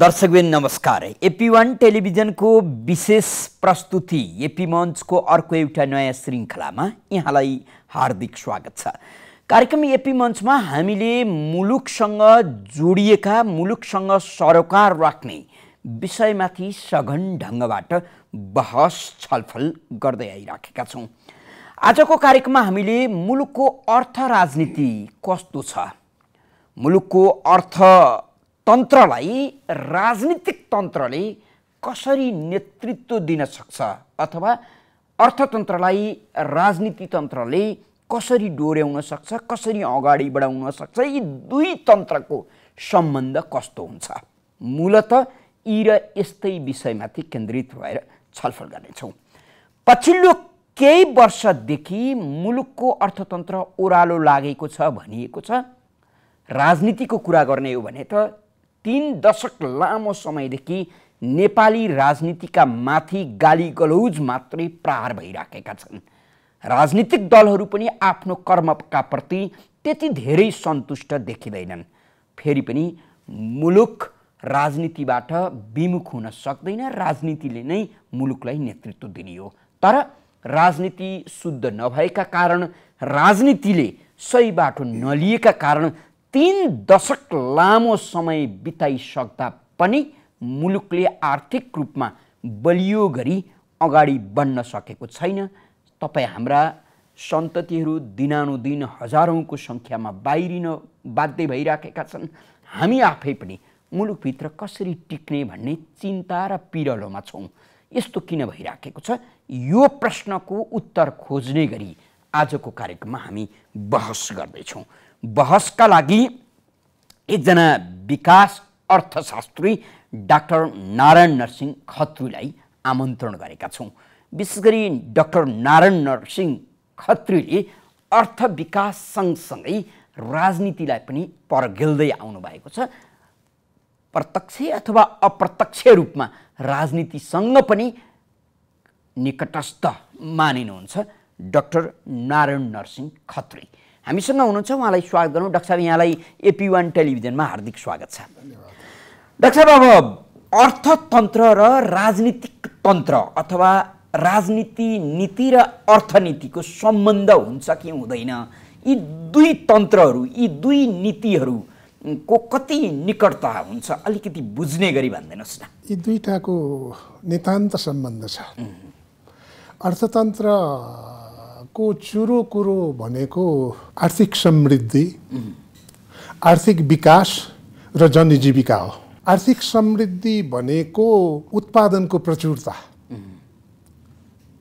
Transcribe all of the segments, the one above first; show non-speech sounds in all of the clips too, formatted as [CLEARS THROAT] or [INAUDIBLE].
दर्शकबिन नमस्कार AP one टेलिभिजनको विशेष प्रस्तुति एपी मञ्चको अर्को एउटा नयाँ श्रृङ्खलामा यहाँलाई हार्दिक स्वागत छ कार्यक्रम एपी मञ्चमा हामीले मुलुकसँग जोडिएका मुलुकसँग सरोकार राख्ने विषयमाथि सघन ढङ्गबाट बहस छलफल गर्दै आइराखेका छौँ आजको कार्यक्रममा हामीले मुलुकको अर्थ राजनीति कस्तो छ मुलुकको अर्थ तन्त्रलाई राजनीतिक तन्त्रले कसरी नेतृत्व दिन सक्छ अथवा अर्थतन्त्रलाई राजनीति तन्त्रले कसरी डोर्याउन सक्छ कसरी अगाडि बढाउन सक्छ यी दुई तन्त्रको सम्बन्ध कस्तो हुन्छ मूलत यी र यस्तै विषयमाथि केन्द्रित भएर छलफल गर्नेछौँ पछिल्लो केही वर्षदेखि मुलुकको अर्थतन्त्र ओह्रालो लागेको छ भनिएको छ राजनीतिको कुरा गर्ने हो भने त तिन दशक लामो समयदेखि नेपाली राजनीतिका माथि गाली गलौज मात्रै प्रहार भइराखेका छन् राजनीतिक दलहरू पनि आफ्नो कर्मका प्रति त्यति धेरै सन्तुष्ट देखिँदैनन् फेरि पनि मुलुक राजनीतिबाट विमुख हुन सक्दैन राजनीतिले नै मुलुकलाई नेतृत्व दिने हो तर राजनीति शुद्ध नभएका कारण राजनीतिले सही बाटो नलिएका कारण तिन दशक लामो समय बिताइसक्दा पनि मुलुकले आर्थिक रूपमा बलियो गरी अगाडि बढ्न सकेको छैन तपाईँ हाम्रा सन्ततिहरू दिनानुदिन हजारौँको सङ्ख्यामा बाहिरिन बाध्य भइराखेका छन् हामी आफै पनि मुलुकभित्र कसरी टिक्ने भन्ने चिन्ता र पिरलोमा छौँ यस्तो किन भइराखेको छ यो प्रश्नको उत्तर खोज्ने गरी आजको कार्यक्रममा हामी बहस गर्दैछौँ बहसका लागि एकजना विकास अर्थशास्त्री डाक्टर नारायण नरसिंह खत्रीलाई आमन्त्रण गरेका छौँ विशेष गरी डाक्टर नारायण नरसिंह खत्रीले अर्थ विकास सँगसँगै राजनीतिलाई पनि परघेल्दै आउनुभएको छ प्रत्यक्ष अथवा अप्रत्यक्ष रूपमा राजनीतिसँग पनि निकटस्थ मानिनुहुन्छ डाक्टर नारायण नरसिंह खत्री हामीसँग हुनुहुन्छ उहाँलाई स्वागत गरौँ डाक्टर साहब यहाँलाई एपी वान टेलिभिजनमा हार्दिक स्वागत छ डाक्टर साहब अब अर्थतन्त्र र राजनीतिक तन्त्र अथवा राजनीति नीति र अर्थनीतिको सम्बन्ध हुन्छ कि हुँदैन यी दुई तन्त्रहरू यी दुई नीतिहरू को कति निकटता हुन्छ अलिकति बुझ्ने गरी भनिदिनुहोस् न यी दुईवटाको नितान्त सम्बन्ध छ अर्थतन्त्र को चुरो कुरो भनेको आर्थिक समृद्धि आर्थिक विकास र जनजीविका हो आर्थिक समृद्धि भनेको उत्पादनको प्रचुरता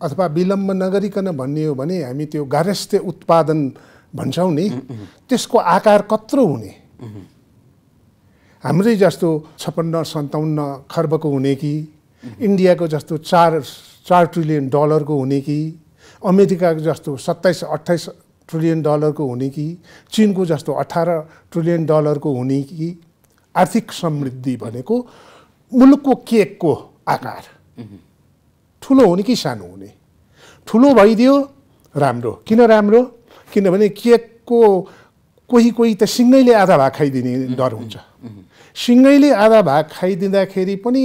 अथवा विलम्ब नगरिकन भन्ने हो भने हामी त्यो गारेस्ते उत्पादन भन्छौँ नि त्यसको आकार कत्रो हुने हाम्रै जस्तो छप्पन्न सन्ताउन्न खर्बको हुने कि इन्डियाको जस्तो चार चार ट्रिलियन डलरको हुने कि अमेरिकाको जस्तो सत्ताइस अट्ठाइस ट्रिलियन डलरको हुने कि चिनको जस्तो अठार ट्रिलियन डलरको हुने कि आर्थिक समृद्धि भनेको मुलुकको केकको आकार ठुलो हुने कि सानो हुने ठुलो भइदियो राम्रो किन राम्रो किनभने केकको कोही कोही त सिङ्गैले आधा भाग खाइदिने डर हुन्छ सिङ्गैले आधा भाग खाइदिँदाखेरि पनि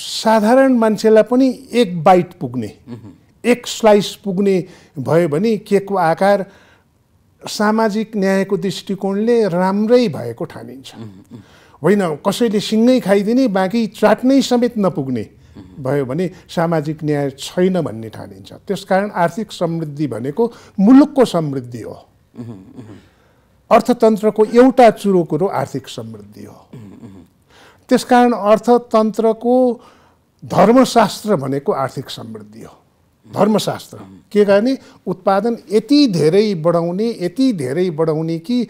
साधारण मान्छेलाई पनि एक बाइट पुग्ने एक स्लाइस पुग्ने भयो भने केकको आकार सामाजिक न्यायको दृष्टिकोणले राम्रै भएको ठानिन्छ होइन कसैले सिङ्गै खाइदिने बाँकी चाट्नै समेत नपुग्ने भयो भने सामाजिक न्याय छैन भन्ने ठानिन्छ त्यसकारण आर्थिक समृद्धि भनेको मुलुकको समृद्धि हो अर्थतन्त्रको एउटा चुरो कुरो आर्थिक समृद्धि हो त्यसकारण अर्थतन्त्रको धर्मशास्त्र भनेको आर्थिक समृद्धि हो धर्मशास्त्र के गर्ने उत्पादन यति धेरै बढाउने यति धेरै बढाउने कि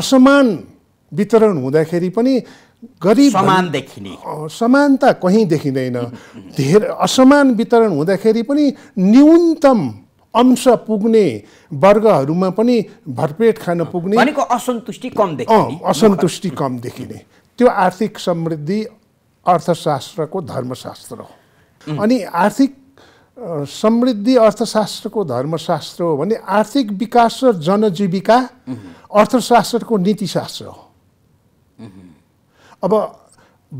असमान वितरण हुँदाखेरि पनि गरिब समान देखिने समानता कहीँ देखिँदैन धेरै असमान वितरण हुँदाखेरि पनि न्यूनतम अंश पुग्ने वर्गहरूमा पनि भरपेट खान पुग्ने भनेको असन्तुष्टि कम देखिने असन्तुष्टि कम देखिने त्यो आर्थिक समृद्धि अर्थशास्त्रको धर्मशास्त्र हो अनि आर्थिक समृद्धि अर्थशास्त्रको धर्मशास्त्र हो भने आर्थिक विकास र जनजीविका अर्थशास्त्रको नीतिशास्त्र हो अब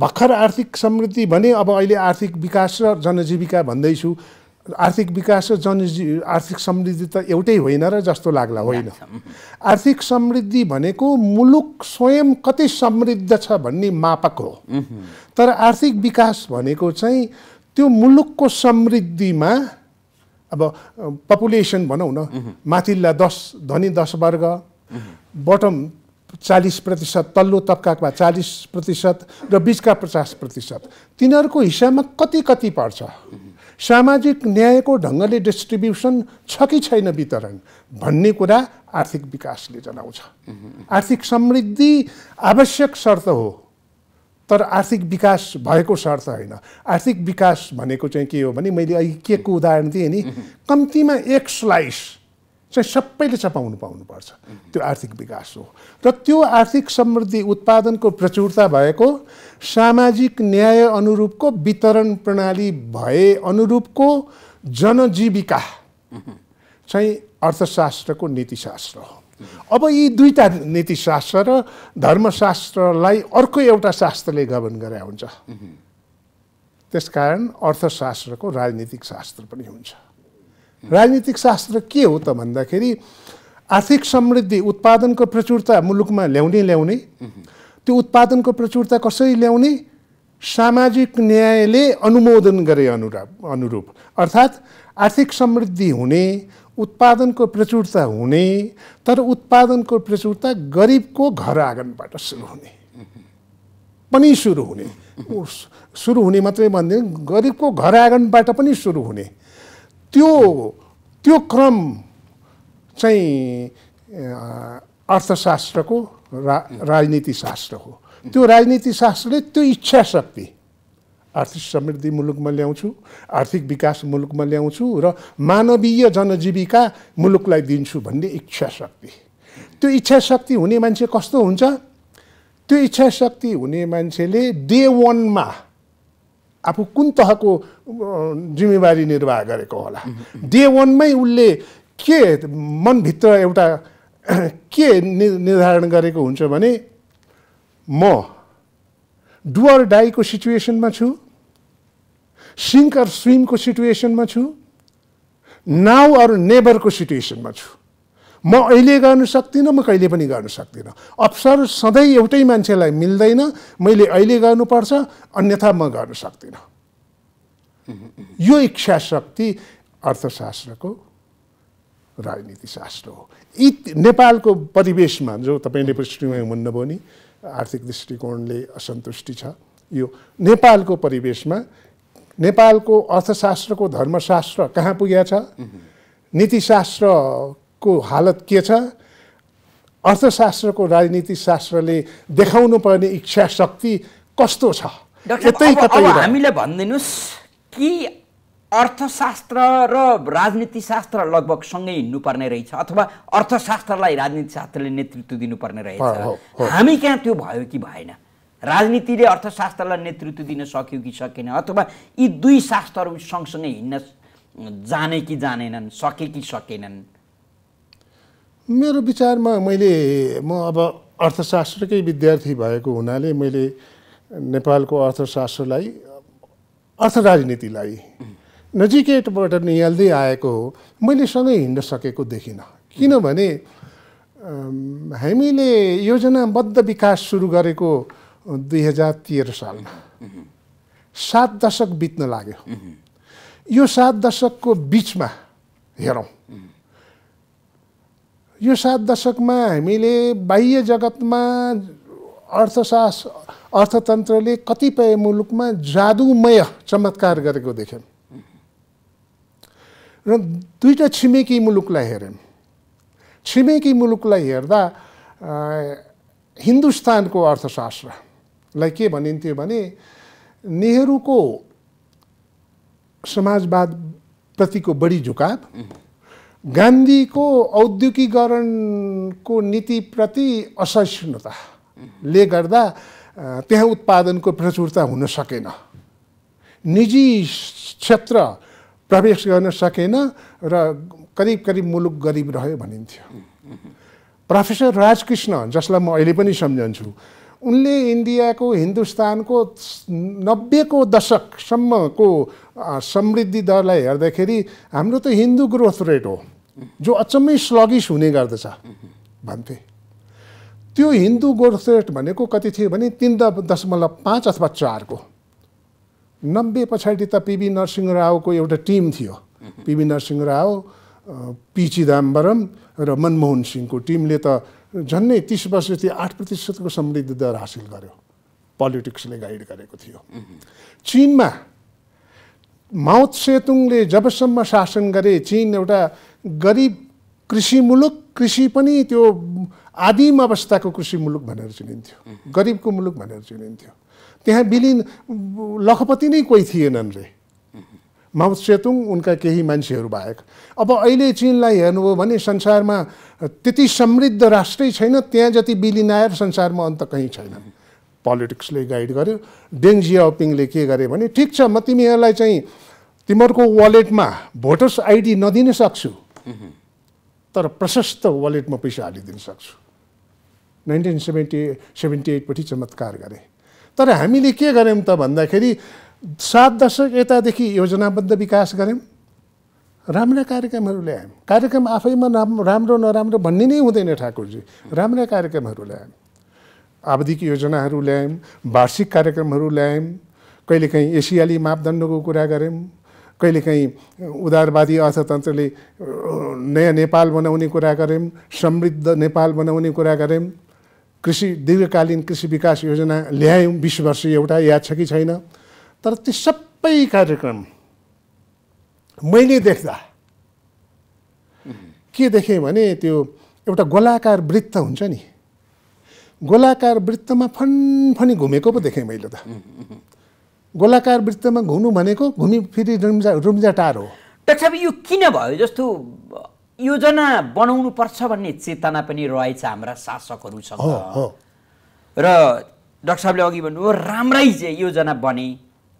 भर्खर आर्थिक समृद्धि भने अब अहिले आर्थिक विकास र जनजीविका भन्दैछु आर्थिक विकास र जनजी आर्थिक समृद्धि त एउटै होइन र जस्तो लाग्ला होइन आर्थिक समृद्धि भनेको मुलुक स्वयं कति समृद्ध छ भन्ने मापक हो तर आर्थिक विकास भनेको चाहिँ त्यो मुलुकको समृद्धिमा अब पपुलेसन भनौँ न माथिल्ला दस धनी दस वर्ग बटम चालिस प्रतिशत तल्लो तबकामा चालिस प्रतिशत र बिचका पचास प्रतिशत तिनीहरूको हिसाबमा कति कति पर्छ सामाजिक न्यायको ढङ्गले डिस्ट्रिब्युसन छ कि छैन वितरण भन्ने कुरा आर्थिक विकासले जनाउँछ आर्थिक समृद्धि आवश्यक शर्त हो तर आर्थिक विकास भएको शर्त होइन आर्थिक विकास भनेको चाहिँ के हो भने मैले अघि के को उदाहरण दिएँ नि कम्तीमा एक स्लाइस चाहिँ सबैले चपाउनु पाउनुपर्छ त्यो आर्थिक विकास हो र त्यो आर्थिक समृद्धि उत्पादनको प्रचुरता भएको सामाजिक न्याय अनुरूपको वितरण प्रणाली भए अनुरूपको जनजीविका चाहिँ अर्थशास्त्रको नीतिशास्त्र हो अब यी दुईवटा नीतिशास्त्र र धर्मशास्त्रलाई अर्को एउटा शास्त्रले गमन गरे हुन्छ त्यसकारण अर्थशास्त्रको राजनीतिक शास्त्र पनि हुन्छ राजनीतिक शास्त्र के हो त भन्दाखेरि आर्थिक समृद्धि उत्पादनको प्रचुरता मुलुकमा ल्याउने ल्याउने त्यो उत्पादनको प्रचुरता कसरी ल्याउने सामाजिक न्यायले अनुमोदन गरे अनुरूप अनुरूप अर्थात् आर्थिक समृद्धि हुने उत्पादनको प्रचुरता हुने तर उत्पादनको प्रचुरता गरिबको घर आँगनबाट सुरु हुने पनि सुरु हुने सुरु हुने मात्रै भन्दैन गरिबको घर आँगनबाट पनि सुरु हुने त्यो त्यो क्रम चाहिँ अर्थशास्त्रको रा राजनीतिशास्त्र हो त्यो राजनीतिशास्त्रले त्यो इच्छा शक्ति आर्थिक समृद्धि मुलुकमा ल्याउँछु आर्थिक विकास मुलुकमा ल्याउँछु र मानवीय जनजीविका मुलुकलाई दिन्छु भन्ने इच्छा शक्ति त्यो इच्छा शक्ति हुने मान्छे कस्तो हुन्छ त्यो इच्छा शक्ति हुने मान्छेले डे वानमा आफू कुन तहको जिम्मेवारी निर्वाह गरेको होला डे वानमै उसले के मनभित्र एउटा [CLEARS THROAT] के निर्धारण गरेको हुन्छ भने म डुअर डाईको सिचुएसनमा छु सिङ्क अर स्विमको सिचुएसनमा छु नाउ अरू नेभरको सिचुएसनमा छु म अहिले गर्न सक्दिनँ म कहिले पनि गर्न सक्दिनँ अवसर सधैँ एउटै मान्छेलाई मिल्दैन मैले अहिले गर्नुपर्छ अन्यथा म गर्न सक्दिनँ यो इच्छा शक्ति अर्थशास्त्रको राजनीतिशास्त्र हो यी नेपालको परिवेशमा जो तपाईँले पृष्ठमा भन्नुभयो नि आर्थिक दृष्टिकोणले असन्तुष्टि छ यो नेपालको परिवेशमा नेपालको अर्थशास्त्रको धर्मशास्त्र कहाँ पुगेछ नीतिशास्त्रको हालत के छ अर्थशास्त्रको राजनीतिशास्त्रले देखाउनु पर्ने इच्छा शक्ति कस्तो छ हामीलाई भनिदिनुहोस् कि अर्थशास्त्र र राजनीतिशास्त्र लगभग सँगै हिँड्नुपर्ने रहेछ अथवा अर्थशास्त्रलाई राजनीतिशास्त्रले नेतृत्व दिनुपर्ने रहेछ हामी कहाँ त्यो भयो कि भएन राजनीतिले अर्थशास्त्रलाई नेतृत्व दिन सक्यो कि सकेन अथवा यी दुई शास्त्रहरू सँगसँगै हिँड्न जाने कि जानेनन् सके कि सकेनन् मेरो विचारमा मैले म अब अर्थशास्त्रकै विद्यार्थी भएको हुनाले मैले नेपालको अर्थशास्त्रलाई अर्थ राजनीतिलाई नजिकैबाट निहाल्दै आएको हो मैले सँगै हिँड्न सकेको देखिनँ किनभने हामीले योजनाबद्ध विकास सुरु गरेको दुई हजार तेह्र सालमा सात दशक बित्न लाग्यो यो सात दशकको बिचमा हेरौँ यो सात दशकमा हामीले बाह्य जगतमा अर्थशास्त्र अर्थतन्त्रले कतिपय मुलुकमा जादुमय चमत्कार गरेको देख्यौँ र दुईवटा छिमेकी मुलुकलाई हेऱ्यौँ छिमेकी मुलुकलाई हेर्दा हिन्दुस्तानको अर्थशास्त्र लाई के भनिन्थ्यो भने नेहरूको समाजवादप्रतिको बढी झुकाव गान्धीको औद्योगिकरणको नीतिप्रति असहिष्णुताले गर्दा त्यहाँ उत्पादनको प्रचुरता हुन सकेन निजी क्षेत्र प्रवेश गर्न सकेन र करिब करिब मुलुक गरिब रह्यो भनिन्थ्यो प्रोफेसर राजकृष्ण जसलाई म अहिले पनि सम्झन्छु उनले इन्डियाको हिन्दुस्तानको नब्बेको दशकसम्मको समृद्धि दरलाई हेर्दाखेरि हाम्रो त हिन्दू ग्रोथ रेट हो जो अचम्मै स्लगिस हुने गर्दछ भन्थे त्यो हिन्दू ग्रोथ रेट भनेको कति थियो भने तिन द दशमलव पाँच अथवा चारको नब्बे पछाडि त पिबी नरसिंह रावको एउटा टिम थियो पिबी नरसिंह राव पी चिदम्बरम र मनमोहन सिंहको टिमले त झन्नै तिस वर्षदेखि आठ प्रतिशतको समृद्धि दर हासिल गर्यो पोलिटिक्सले गाइड गरेको थियो चिनमा माउत सेतुङले जबसम्म शासन गरे चिन एउटा गरिब कृषि मुलुक कृषि पनि त्यो आदिम अवस्थाको कृषि मुलुक भनेर चिनिन्थ्यो गरिबको मुलुक भनेर चिनिन्थ्यो त्यहाँ बिलिन लखपति नै कोही थिएनन् रे सेतुङ उनका केही मान्छेहरू बाहेक अब अहिले चिनलाई हेर्नुभयो भने संसारमा त्यति समृद्ध राष्ट्रै छैन त्यहाँ जति बिलिनायर संसारमा अन्त कहीँ छैन पोलिटिक्सले गाइड गर्यो डेङ जियापिङले के गरे भने ठिक छ म तिमीहरूलाई चाहिँ तिमीहरूको वालेटमा भोटर्स आइडी नदिन सक्छु तर प्रशस्त वालेटमा पैसा हालिदिन सक्छु नाइन्टिन सेभेन्टी सेभेन्टी एटपट्टि चमत्कार गरेँ तर हामीले के गऱ्यौँ त भन्दाखेरि सात दशक यतादेखि योजनाबद्ध विकास गऱ्यौँ राम्रा कार्यक्रमहरू ल्यायौँ कार्यक्रम आफैमा राम राम्रो नराम्रो भन्ने नै हुँदैन ठाकुरजी राम्रा कार्यक्रमहरू ल्यायौँ आवधिक योजनाहरू ल्यायौँ वार्षिक कार्यक्रमहरू ल्यायौँ कहिलेकाहीँ एसियाली मापदण्डको कुरा गऱ्यौँ कहिलेकाहीँ उदारवादी अर्थतन्त्रले नयाँ नेपाल बनाउने कुरा गऱ्यौँ समृद्ध नेपाल बनाउने कुरा गऱ्यौँ कृषि दीर्घकालीन कृषि विकास योजना ल्यायौँ बिस वर्ष एउटा याद छ कि छैन तर ती सबै कार्यक्रम मैले देख्दा के देखेँ भने त्यो एउटा गोलाकार वृत्त हुन्छ नि गोलाकार वृत्तमा फनफनी घुमेको पो देखेँ मैले त गोलाकार वृत्तमा घुम्नु भनेको घुमि फेरि रुम्जा रुम्जा टार हो साहब यो किन भयो जस्तो योजना बनाउनु पर्छ भन्ने चेतना पनि रहेछ हाम्रा शासकहरूसँग र डाक्टर साहबले अघि भन्नुभयो राम्रै चाहिँ योजना बने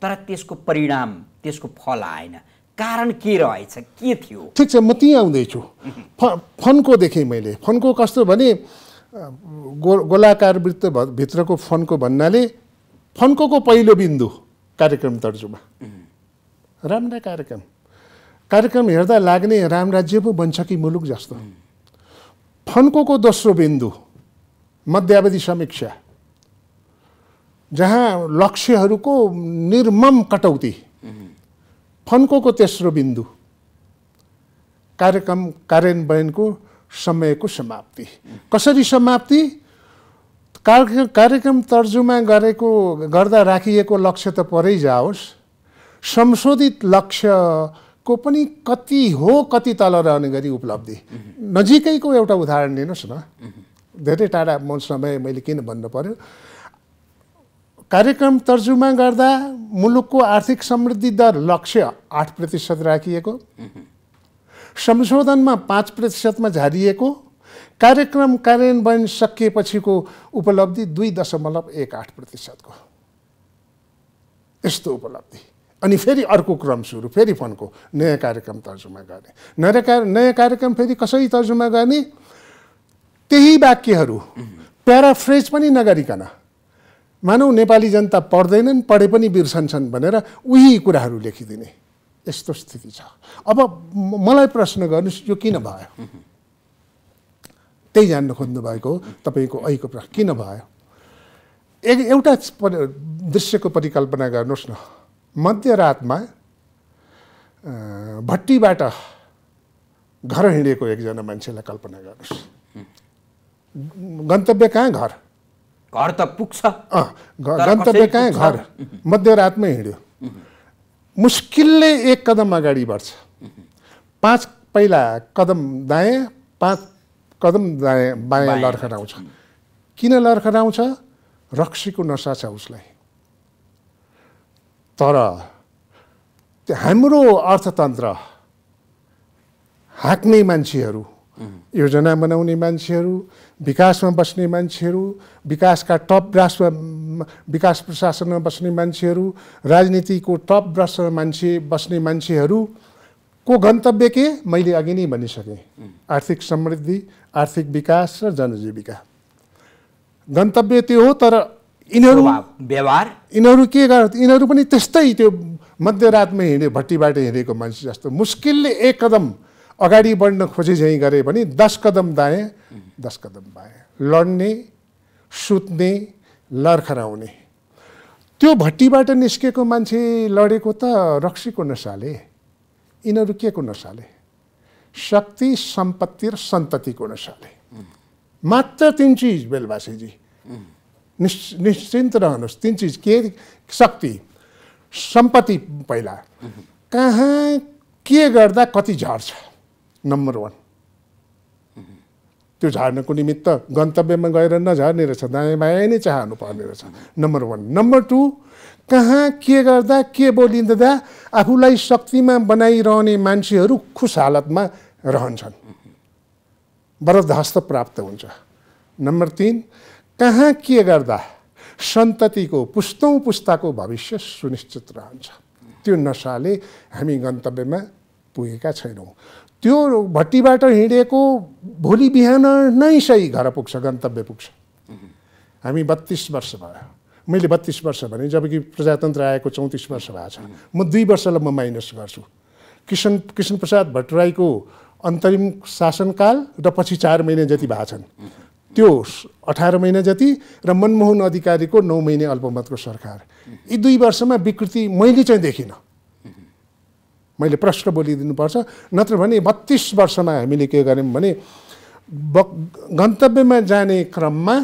तर त्यसको परिणाम त्यसको फल आएन कारण के रहेछ के थियो ठिक छ म त्यहीँ आउँदैछु फ फन्को देखेँ मैले फन्को कस्तो भने गो गोलाकार वृत्त भित्रको फन्को भन्नाले फन्को पहिलो बिन्दु कार्यक्रम तर्जुमा राम्रा कार्यक्रम कार्यक्रम हेर्दा लाग्ने राम राज्य पो बन्छ कि मुलुक जस्तो फन्को दोस्रो बिन्दु मध्यावधि समीक्षा जहाँ लक्ष्यहरूको निर्मम कटौती फन्कोको तेस्रो बिन्दु कार्यक्रम कार्यान्वयनको समयको समाप्ति कसरी समाप्ति कार्यक्रम तर्जुमा गरेको गर्दा राखिएको लक्ष्य त परै जाओस् संशोधित लक्ष्यको पनि कति हो कति तल रहने गरी उपलब्धि नजिकैको एउटा उदाहरण लिनुहोस् न धेरै टाढा म समय मैले किन भन्नु पर्यो कार्यक्रम तर्जुमा गर्दा मुलुकको आर्थिक समृद्धि दर लक्ष्य आठ प्रतिशत राखिएको संशोधनमा पाँच प्रतिशतमा झारिएको कार्यक्रम कार्यान्वयन सकिएपछिको उपलब्धि दुई दशमलव एक आठ प्रतिशतको यस्तो उपलब्धि अनि फेरि अर्को क्रम सुरु फेरि फोनको नयाँ कार्यक्रम तर्जुमा गर्ने नयाँ कार्य नयाँ कार्यक्रम फेरि कसरी तर्जुमा गर्ने त्यही वाक्यहरू प्याराफ्रेज पनि नगरिकन मानौ नेपाली जनता पढ्दैनन् पढे पनि बिर्सन्छन् भनेर उही कुराहरू लेखिदिने यस्तो स्थिति छ अब मलाई प्रश्न गर्नुहोस् यो किन भयो त्यही जान्नु खोज्नु हो तपाईँको अहिको प्रश्न किन भयो ए एउटा दृश्यको परिकल्पना गर्नुहोस् न मध्यरातमा भट्टीबाट घर हिँडेको एकजना मान्छेलाई कल्पना गर्नुहोस् गन्तव्य कहाँ घर घर त पुग्छ गन्तव्य कहाँ घर मध्यरातमै हिँड्यो मुस्किलले एक कदम अगाडि बढ्छ पाँच पहिला कदम दाएँ पाँच कदम दाएँ बायाँ लर्खराउँछ किन लर्खराउँछ रक्सीको नसा छ उसलाई तर हाम्रो अर्थतन्त्र हाँक्ने मान्छेहरू योजना बनाउने मान्छेहरू विकासमा बस्ने मान्छेहरू विकासका टप ब्रासमा विकास प्रशासनमा बस्ने मान्छेहरू राजनीतिको टप ब्रासमा मान्छे बस्ने मान्छेहरूको गन्तव्य के मैले अघि नै भनिसकेँ आर्थिक समृद्धि आर्थिक विकास र जनजीविका गन्तव्य त्यो हो तर यिनीहरू व्यवहार यिनीहरू के गर् यिनीहरू पनि त्यस्तै त्यो मध्यरातमा हिँडे भट्टीबाट हिँडेको मान्छे जस्तो मुस्किलले एक कदम अगाडि बढ्न खोजे झैँ गरे भने दस कदम दाएँ दस कदम बाएँ लड्ने सुत्ने लर्खराउने त्यो भट्टीबाट निस्केको मान्छे लडेको त रक्सीको नसाले यिनीहरू के को नसाले शक्ति सम्पत्ति र सन्ततिको नसाले मात्र तिन चिज बेलबासीजी निश् निश्चिन्त रहनुहोस् तिन चिज के शक्ति सम्पत्ति पहिला कहाँ के गर्दा कति झर्छ नम्बर वान त्यो झार्नको निमित्त गन्तव्यमा गएर नझार्ने रहेछ दायाँ बायाँ नै चाहनु पर्ने रहेछ नम्बर वान नम्बर टू कहाँ के गर्दा के बोलिँदा आफूलाई शक्तिमा बनाइरहने मान्छेहरू खुस हालतमा रहन्छन् बरदहस्त प्राप्त हुन्छ नम्बर तिन कहाँ के गर्दा सन्ततिको पुस्तौँ पुस्ताको भविष्य सुनिश्चित रहन्छ त्यो नसाले हामी गन्तव्यमा पुगेका छैनौँ त्यो भट्टीबाट हिँडेको भोलि बिहान नै सही घर पुग्छ गन्तव्य पुग्छ हामी बत्तिस वर्ष भयो मैले बत्तिस वर्ष भने जबकि प्रजातन्त्र आएको चौतिस वर्ष भएको छ म दुई वर्षलाई म माइनस गर्छु कृष्ण कृष्ण प्रसाद भट्टराईको अन्तरिम शासनकाल र पछि चार महिना जति भएको छन् त्यो अठार महिना जति र मनमोहन अधिकारीको नौ महिने अल्पमतको सरकार यी दुई वर्षमा विकृति मैले चाहिँ देखिनँ मैले प्रश्न बोलिदिनुपर्छ नत्र भने बत्तिस वर्षमा हामीले के गर्यौँ भने ब गन्तव्यमा जाने क्रममा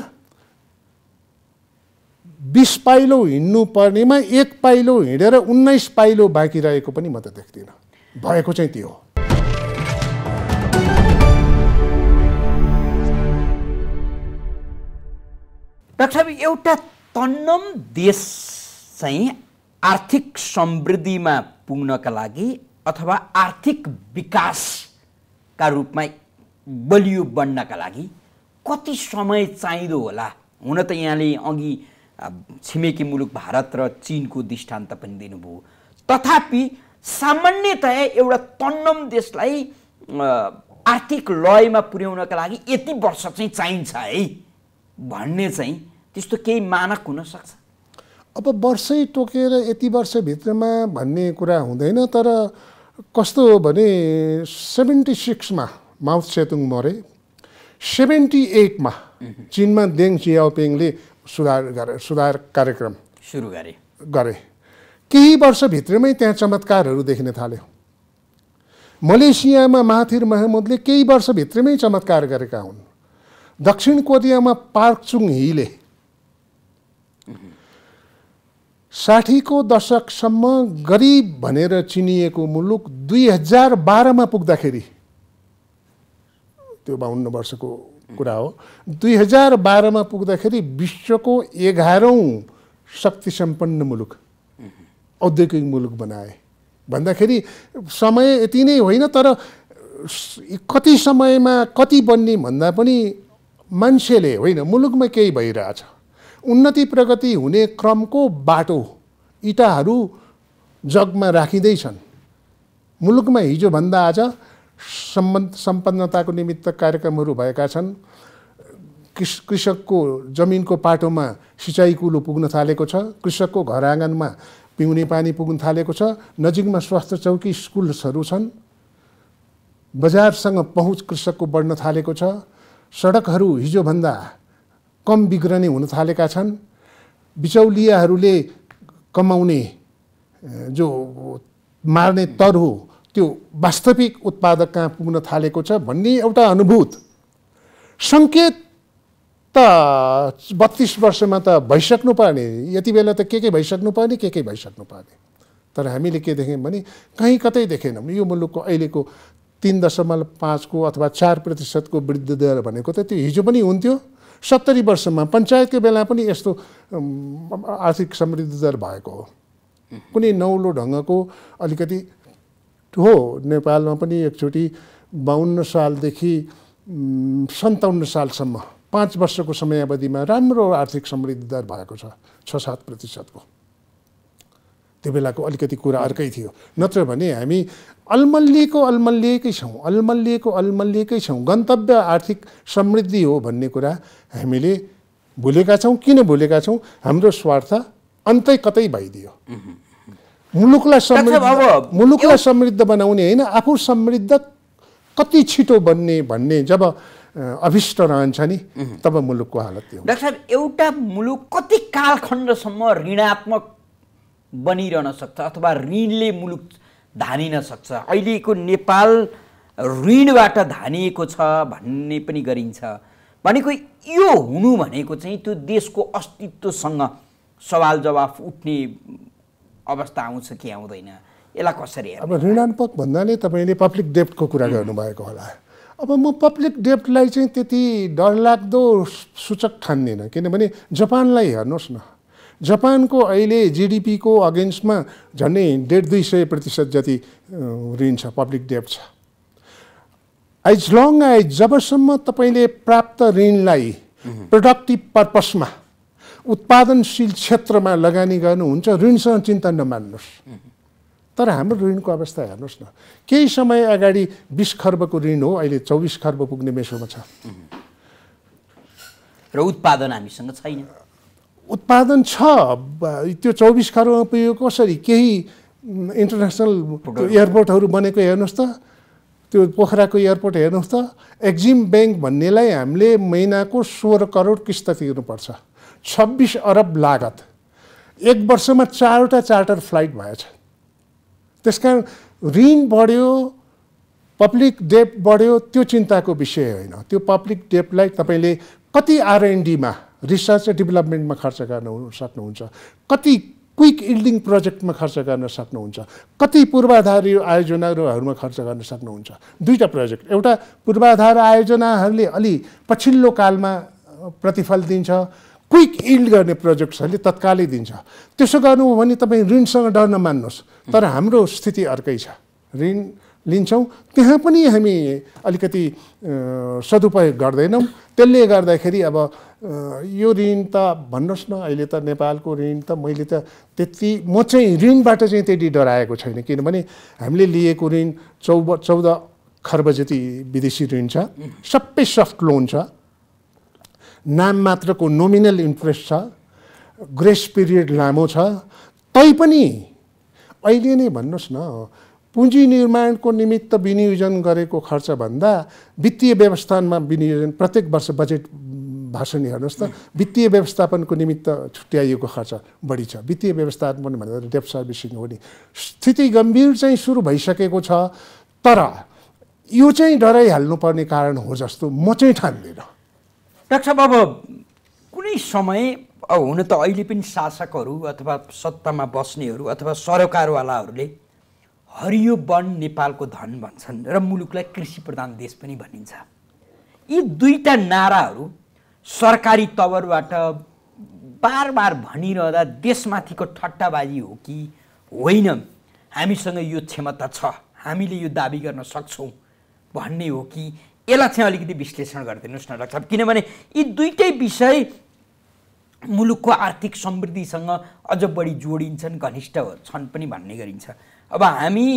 बिस पाइलो हिँड्नु पर्नेमा एक पाइलो हिँडेर उन्नाइस पाइलो बाँकी रहेको पनि म त देख्दिनँ भएको चाहिँ त्यो डाक्टर साहब एउटा तन्नम देश चाहिँ आर्थिक समृद्धिमा पुग्नका लागि अथवा आर्थिक विकासका रूपमा बलियो बन्नका लागि कति समय चाहिँदो होला हुन त यहाँले अघि छिमेकी मुलुक भारत र चिनको दृष्टान्त पनि दिनुभयो तथापि सामान्यतया एउटा तन्नम देशलाई आर्थिक लयमा पुर्याउनका लागि यति वर्ष चाहिँ चाहिन्छ है भन्ने चाहिँ त्यस्तो केही मानक हुनसक्छ अब वर्षै टोकेर यति वर्षभित्रमा भन्ने कुरा हुँदैन तर कस्तो हो भने सेभेन्टी सिक्समा माउथ सेतुङ मरे सेभेन्टी एटमा चिनमा देङ चियापेङले सुधार गरे सुधार कार्यक्रम सुरु गरे गरे केही वर्षभित्रमै त्यहाँ चमत्कारहरू देख्न थाल्यो मलेसियामा माथिर महमुदले केही वर्षभित्रमै चमत्कार गरेका हुन् दक्षिण कोरियामा पार्क चुङ हिले साठीको दशकसम्म गरिब भनेर चिनिएको मुलुक दुई हजार बाह्रमा पुग्दाखेरि त्यो बाहन्न वर्षको कुरा हो दुई हजार बाह्रमा पुग्दाखेरि विश्वको एघारौँ शक्ति सम्पन्न मुलुक औद्योगिक मुलुक बनाए भन्दाखेरि समय यति नै होइन तर कति समयमा कति बन्ने भन्दा पनि मान्छेले होइन मुलुकमा केही भइरहेछ उन्नति प्रगति हुने क्रमको बाटो इटाहरू जगमा राखिँदैछन् मुलुकमा हिजोभन्दा आज सम्बन्ध सम्पन्नताको निमित्त कार्यक्रमहरू भएका छन् कृष कृषकको जमिनको पाटोमा सिँचाइ कुलो पुग्न थालेको छ कृषकको घर आँगनमा पिउने पानी पुग्न थालेको छ नजिकमा स्वास्थ्य चौकी स्कुल्सहरू छन् बजारसँग पहुँच कृषकको बढ्न थालेको छ सडकहरू हिजोभन्दा कम बिग्रने हुन थालेका छन् बिचौलियाहरूले कमाउने जो मार्ने तर हो त्यो वास्तविक उत्पादक कहाँ पुग्न थालेको छ भन्ने एउटा अनुभूत सङ्केत त बत्तिस वर्षमा त भइसक्नु पर्ने यति बेला त के के भइसक्नु पर्ने के के भइसक्नु पर्ने तर हामीले के देख्यौँ भने कहीँ कतै देखेनौँ यो मुलुकको अहिलेको तिन दशमलव पाँचको अथवा चार प्रतिशतको वृद्धि दर भनेको त त्यो हिजो पनि हुन्थ्यो सत्तरी वर्षमा पञ्चायतको बेला पनि यस्तो आर्थिक समृद्धि दर भएको हो कुनै नौलो ढङ्गको अलिकति हो नेपालमा पनि एकचोटि बाहन्न सालदेखि सन्ताउन्न सालसम्म पाँच वर्षको समयावधिमा राम्रो आर्थिक समृद्धि दर भएको छ छ सात प्रतिशतको त्यो बेलाको अलिकति कुरा अर्कै थियो नत्र भने हामी अल्मल्लिएको अल्मल्लिएकै छौँ अल्मल्लिएको अल्मल्लिएकै छौँ गन्तव्य आर्थिक समृद्धि हो भन्ने कुरा हामीले भुलेका छौँ किन भुलेका छौँ हाम्रो स्वार्थ अन्तै कतै भइदियो मुलुकलाई समृद्ध मुलुकलाई समृद्ध बनाउने होइन आफू समृद्ध कति छिटो बन्ने भन्ने जब अभिष्ट रहन्छ नि तब मुलुकको हालत त्यो डाक्टर साहब एउटा मुलुक कति कालखण्डसम्म ऋणात्मक बनिरहन सक्छ अथवा ऋणले मुलुक धानिन सक्छ अहिलेको नेपाल ऋणबाट धानिएको छ भन्ने पनि गरिन्छ भनेको यो हुनु भनेको चाहिँ त्यो देशको अस्तित्वसँग सवाल जवाफ उठ्ने अवस्था आउँछ कि आउँदैन यसलाई कसरी अब ऋणात्मक भन्नाले तपाईँले पब्लिक डेप्टको कुरा गर्नुभएको होला अब म पब्लिक डेप्टलाई चाहिँ त्यति डरलाग्दो सूचक ठान्दिनँ किनभने जापानलाई हेर्नुहोस् न जापानको अहिले जिडिपीको अगेन्स्टमा झन्डै डेढ दुई सय प्रतिशत जति ऋण छ पब्लिक डेप छ एज लङ एज जबसम्म तपाईँले प्राप्त ऋणलाई प्रोडक्टिभ पर्पसमा उत्पादनशील क्षेत्रमा लगानी गर्नुहुन्छ ऋणसँग चिन्ता नमान्नुहोस् तर हाम्रो ऋणको अवस्था हेर्नुहोस् न केही समय अगाडि बिस खर्बको ऋण हो अहिले चौबिस खर्ब पुग्ने मेसोमा छ र उत्पादन हामीसँग छैन उत्पादन छ त्यो चौबिस खरबमा पुग्यो कसरी केही इन्टरनेसनल एयरपोर्टहरू बनेको हेर्नुहोस् त त्यो पोखराको एयरपोर्ट हेर्नुहोस् त एक्जिम ब्याङ्क भन्नेलाई हामीले महिनाको सोह्र करोड किस्त तिर्नुपर्छ छब्बिस अरब लागत एक वर्षमा चारवटा चार्टर फ्लाइट भएछ त्यस कारण ऋण बढ्यो पब्लिक डेप बढ्यो त्यो चिन्ताको विषय होइन त्यो पब्लिक डेपलाई तपाईँले कति आरएनडीमा रिसर्च र डेभलपमेन्टमा खर्च गर्न सक्नुहुन्छ कति क्विक इल्डिङ प्रोजेक्टमा खर्च गर्न सक्नुहुन्छ कति पूर्वाधार आयोजनाहरूमा खर्च गर्न सक्नुहुन्छ दुईवटा प्रोजेक्ट एउटा पूर्वाधार आयोजनाहरूले अलि पछिल्लो कालमा प्रतिफल दिन्छ क्विक इल्ड गर्ने प्रोजेक्ट्सहरूले तत्कालै दिन्छ त्यसो गर्नु हो भने तपाईँ ऋणसँग डर नमान्नुहोस् तर हाम्रो स्थिति अर्कै छ ऋण लिन्छौँ त्यहाँ पनि हामी अलिकति सदुपयोग गर्दैनौँ त्यसले गर्दाखेरि अब यो ऋण त भन्नुहोस् न अहिले त नेपालको ऋण त मैले त त्यति म चाहिँ ऋणबाट चाहिँ त्यति डराएको छैन किनभने हामीले लिएको ऋण चौब चौध खर्ब जति विदेशी ऋण छ सबै सफ्ट लोन छ नाम मात्रको नोमिनल इन्ट्रेस्ट छ ग्रेस पिरियड लामो छ तैपनि अहिले नै भन्नुहोस् न पुँजी निर्माणको निमित्त विनियोजन गरेको खर्चभन्दा वित्तीय व्यवस्थामा विनियोजन प्रत्येक वर्ष बजेट भाषण हेर्नुहोस् त वित्तीय व्यवस्थापनको निमित्त छुट्याइएको खर्च बढी छ वित्तीय व्यवस्थापन भन्दा डेप सर्भिसिङ हो नि स्थिति गम्भीर चाहिँ सुरु भइसकेको छ तर यो चाहिँ डराइहाल्नुपर्ने कारण हो जस्तो म चाहिँ ठान्दिनँ डाक्टर साहब अब कुनै समय अब हुन त अहिले पनि शासकहरू अथवा सत्तामा बस्नेहरू अथवा सरकारवालाहरूले हरियो वन नेपालको धन भन्छन् र मुलुकलाई कृषि प्रधान देश पनि भनिन्छ यी दुईवटा नाराहरू सरकारी तवरबाट बार बार भनिरहँदा देशमाथिको ठट्टाबाजी हो कि होइन हामीसँग यो क्षमता छ हामीले यो दाबी गर्न सक्छौँ भन्ने हो कि यसलाई चाहिँ अलिकति विश्लेषण गरिदिनुहोस् न डाक्टर साहब किनभने यी दुइटै विषय मुलुकको आर्थिक समृद्धिसँग अझ बढी जोडिन्छन् घनिष्ठ छन् पनि भन्ने गरिन्छ अब हामी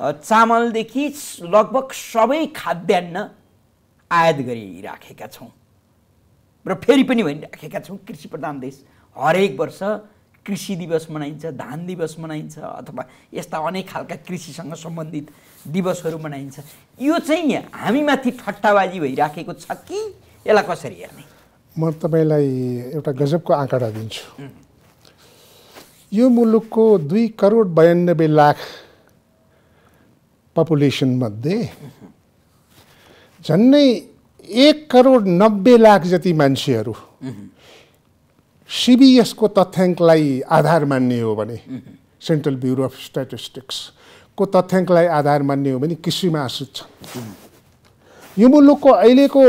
चामलदेखि लगभग सबै खाद्यान्न आयात गरिराखेका छौँ र फेरि पनि भनिराखेका छौँ कृषि प्रधान देश हरेक वर्ष कृषि दिवस मनाइन्छ धान दिवस मनाइन्छ अथवा यस्ता अनेक खालका कृषिसँग सम्बन्धित दिवसहरू मनाइन्छ यो चाहिँ हामीमाथि ठट्टाबाजी भइराखेको छ कि यसलाई कसरी हेर्ने म तपाईँलाई एउटा गजबको आँकडा दिन्छु यो मुलुकको दुई करोड बयानब्बे लाख पपुलेसनमध्ये झन्नै एक करोड नब्बे लाख जति मान्छेहरू सिबिएसको तथ्याङ्कलाई आधार मान्ने हो भने सेन्ट्रल ब्युरो अफ स्ट्याटिस्टिक्सको तथ्याङ्कलाई आधार मान्ने हो भने कृषिमा आश्रित छन् यो मुलुकको अहिलेको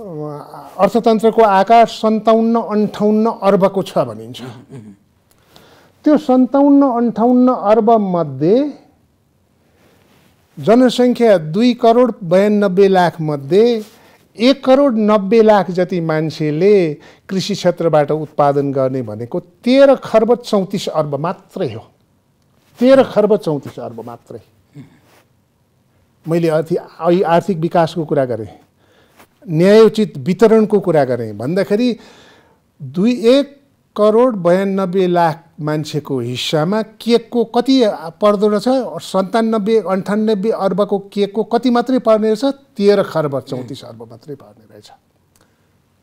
अर्थतन्त्रको आकार सन्ताउन्न अन्ठाउन्न अर्बको छ भनिन्छ त्यो सन्ताउन्न अन्ठाउन्न अर्बमध्ये जनसङ्ख्या दुई करोड बयानब्बे मध्ये एक करोड नब्बे लाख जति मान्छेले कृषि क्षेत्रबाट उत्पादन गर्ने भनेको तेह्र खर्ब चौतिस अर्ब मात्रै हो तेह्र खर्ब चौतिस अर्ब मात्रै मैले अर्थि आर्थिक विकासको कुरा गरेँ न्यायोचित वितरणको कुरा गरेँ भन्दाखेरि दुई एक करोड बयानब्बे लाख मान्छेको हिस्सामा केकको कति पर्दो रहेछ सन्तानब्बे अन्ठानब्बे अर्बको केकको कति मात्रै पर्ने रहेछ तेह्र खर्ब चौतिस अर्ब मात्रै पर्ने रहेछ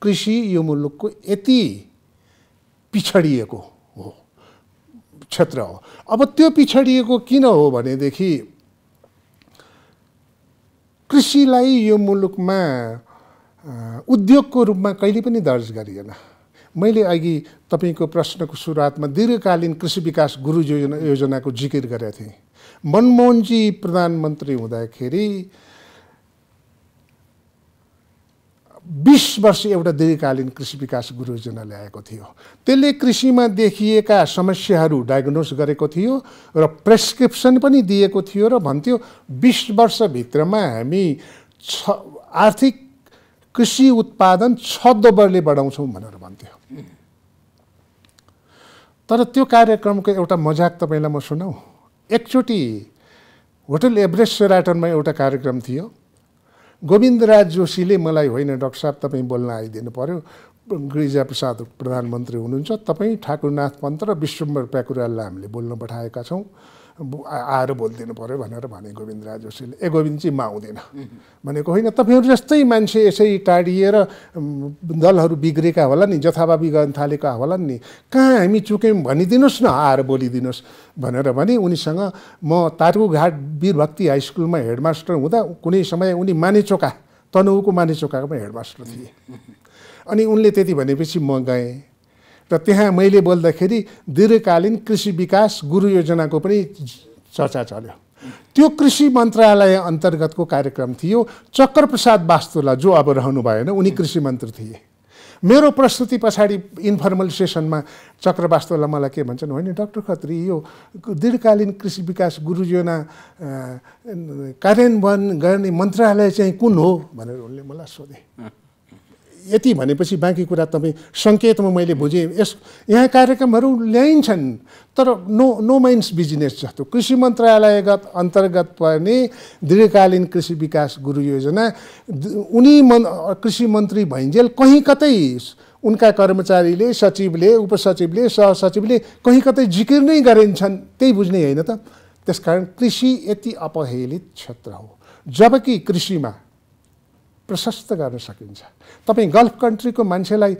कृषि यो मुलुकको यति पिछडिएको हो क्षेत्र हो अब त्यो पिछडिएको किन हो भनेदेखि कृषिलाई यो मुलुकमा उद्योगको रूपमा कहिले पनि दर्ज गरिएन मैले अघि तपाईँको प्रश्नको सुरुवातमा दीर्घकालीन कृषि विकास गुरु योजना योजनाको जिकिर गरेका थिएँ मनमोहनजी प्रधानमन्त्री हुँदाखेरि बिस वर्ष एउटा दीर्घकालीन कृषि विकास गुरु योजना ल्याएको थियो त्यसले कृषिमा देखिएका समस्याहरू डायग्नोस गरेको थियो र प्रेसक्रिप्सन पनि दिएको थियो र भन्थ्यो बिस वर्षभित्रमा हामी छ आर्थिक कृषि उत्पादन छ दोब्बरले बढाउँछौँ भनेर भन्थ्यो तर त्यो कार्यक्रमको एउटा मजाक तपाईँलाई म सुनौ एकचोटि होटल एभरेस्ट सेराटनमा एउटा कार्यक्रम थियो गोविन्दराज जोशीले मलाई होइन डाक्टर साहब तपाईँ बोल्न आइदिनु पऱ्यो गिरिजाप्रसाद प्रधानमन्त्री हुनुहुन्छ तपाईँ ठाकुरनाथ पन्त र विश्वम्बर प्याकुराललाई हामीले बोल्न पठाएका छौँ आएर बोलिदिनु पऱ्यो भनेर भने गोविन्द राज जोशीले ए गोविन्द चाहिँ म आउँदिनँ भनेको होइन तपाईँहरू जस्तै मान्छे यसै टाढिएर दलहरू बिग्रेका होला नि जथाभावी गर्न थालेका होला नि कहाँ हामी चुक्यौँ भनिदिनुहोस् न आएर बोलिदिनुहोस् भनेर भने उनीसँग म तारुघाट वीरभक्ति हाई स्कुलमा हेडमास्टर हुँदा कुनै समय उनी मानेचोका तनहुको मानेचोकामा हेडमास्टर थिए अनि उनले त्यति भनेपछि म गएँ र त्यहाँ मैले बोल्दाखेरि दीर्घकालीन कृषि विकास गुरु योजनाको पनि चर्चा चल्यो त्यो कृषि मन्त्रालय अन्तर्गतको कार्यक्रम थियो चक्रप्रसाद वास्तुला जो अब रहनु भएन उनी कृषि मन्त्री थिए मेरो प्रस्तुति पछाडि इन्फर्मल सेसनमा चक्रवास्तुलाई मलाई के भन्छन् होइन डक्टर खत्री यो दीर्घकालीन कृषि विकास गुरु योजना कार्यान्वयन गर्ने मन्त्रालय चाहिँ कुन हो भनेर उनले मलाई सोधे यति भनेपछि बाँकी कुरा तपाईँ सङ्केतमा मैले बुझेँ यस यहाँ कार्यक्रमहरू ल्याइन्छन् तर नो नो माइन्स बिजनेस जस्तो कृषि मन्त्रालयगत अन्तर्गत पर्ने दीर्घकालीन कृषि विकास गुरु योजना उनी मन कृषि मन्त्री भइन्जेल कहीँ कतै उनका कर्मचारीले सचिवले उपसचिवले सहसचिवले कहीँ कतै जिकिर नै गरिन्छन् त्यही बुझ्ने होइन त त्यसकारण कृषि यति अपहेलित क्षेत्र हो जबकि कृषिमा प्रशस्त गर्न सकिन्छ तपाईँ गल्फ कन्ट्रीको मान्छेलाई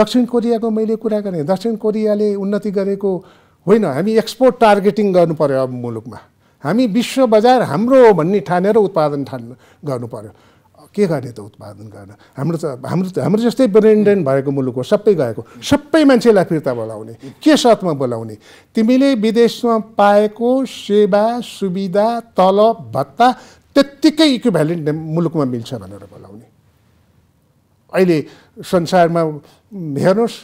दक्षिण कोरियाको मैले कुरा गरेँ दक्षिण कोरियाले उन्नति गरेको होइन हामी एक्सपोर्ट टार्गेटिङ गर्नु पऱ्यो अब मुलुकमा हामी विश्व बजार हाम्रो हो भन्ने ठानेर उत्पादन ठान्नु गर्नु पऱ्यो के गर्ने त उत्पादन गर्न हाम्रो त हाम्रो हाम्रो जस्तै ब्रेन्डेन भएको मुलुक हो सबै गएको सबै मान्छेलाई फिर्ता बोलाउने के सतमा बोलाउने तिमीले विदेशमा पाएको सेवा सुविधा तलब भत्ता त्यत्तिकै इक्विभ्यालेन्ट मुलुकमा मिल्छ भनेर बोलाउने अहिले संसारमा हेर्नुहोस्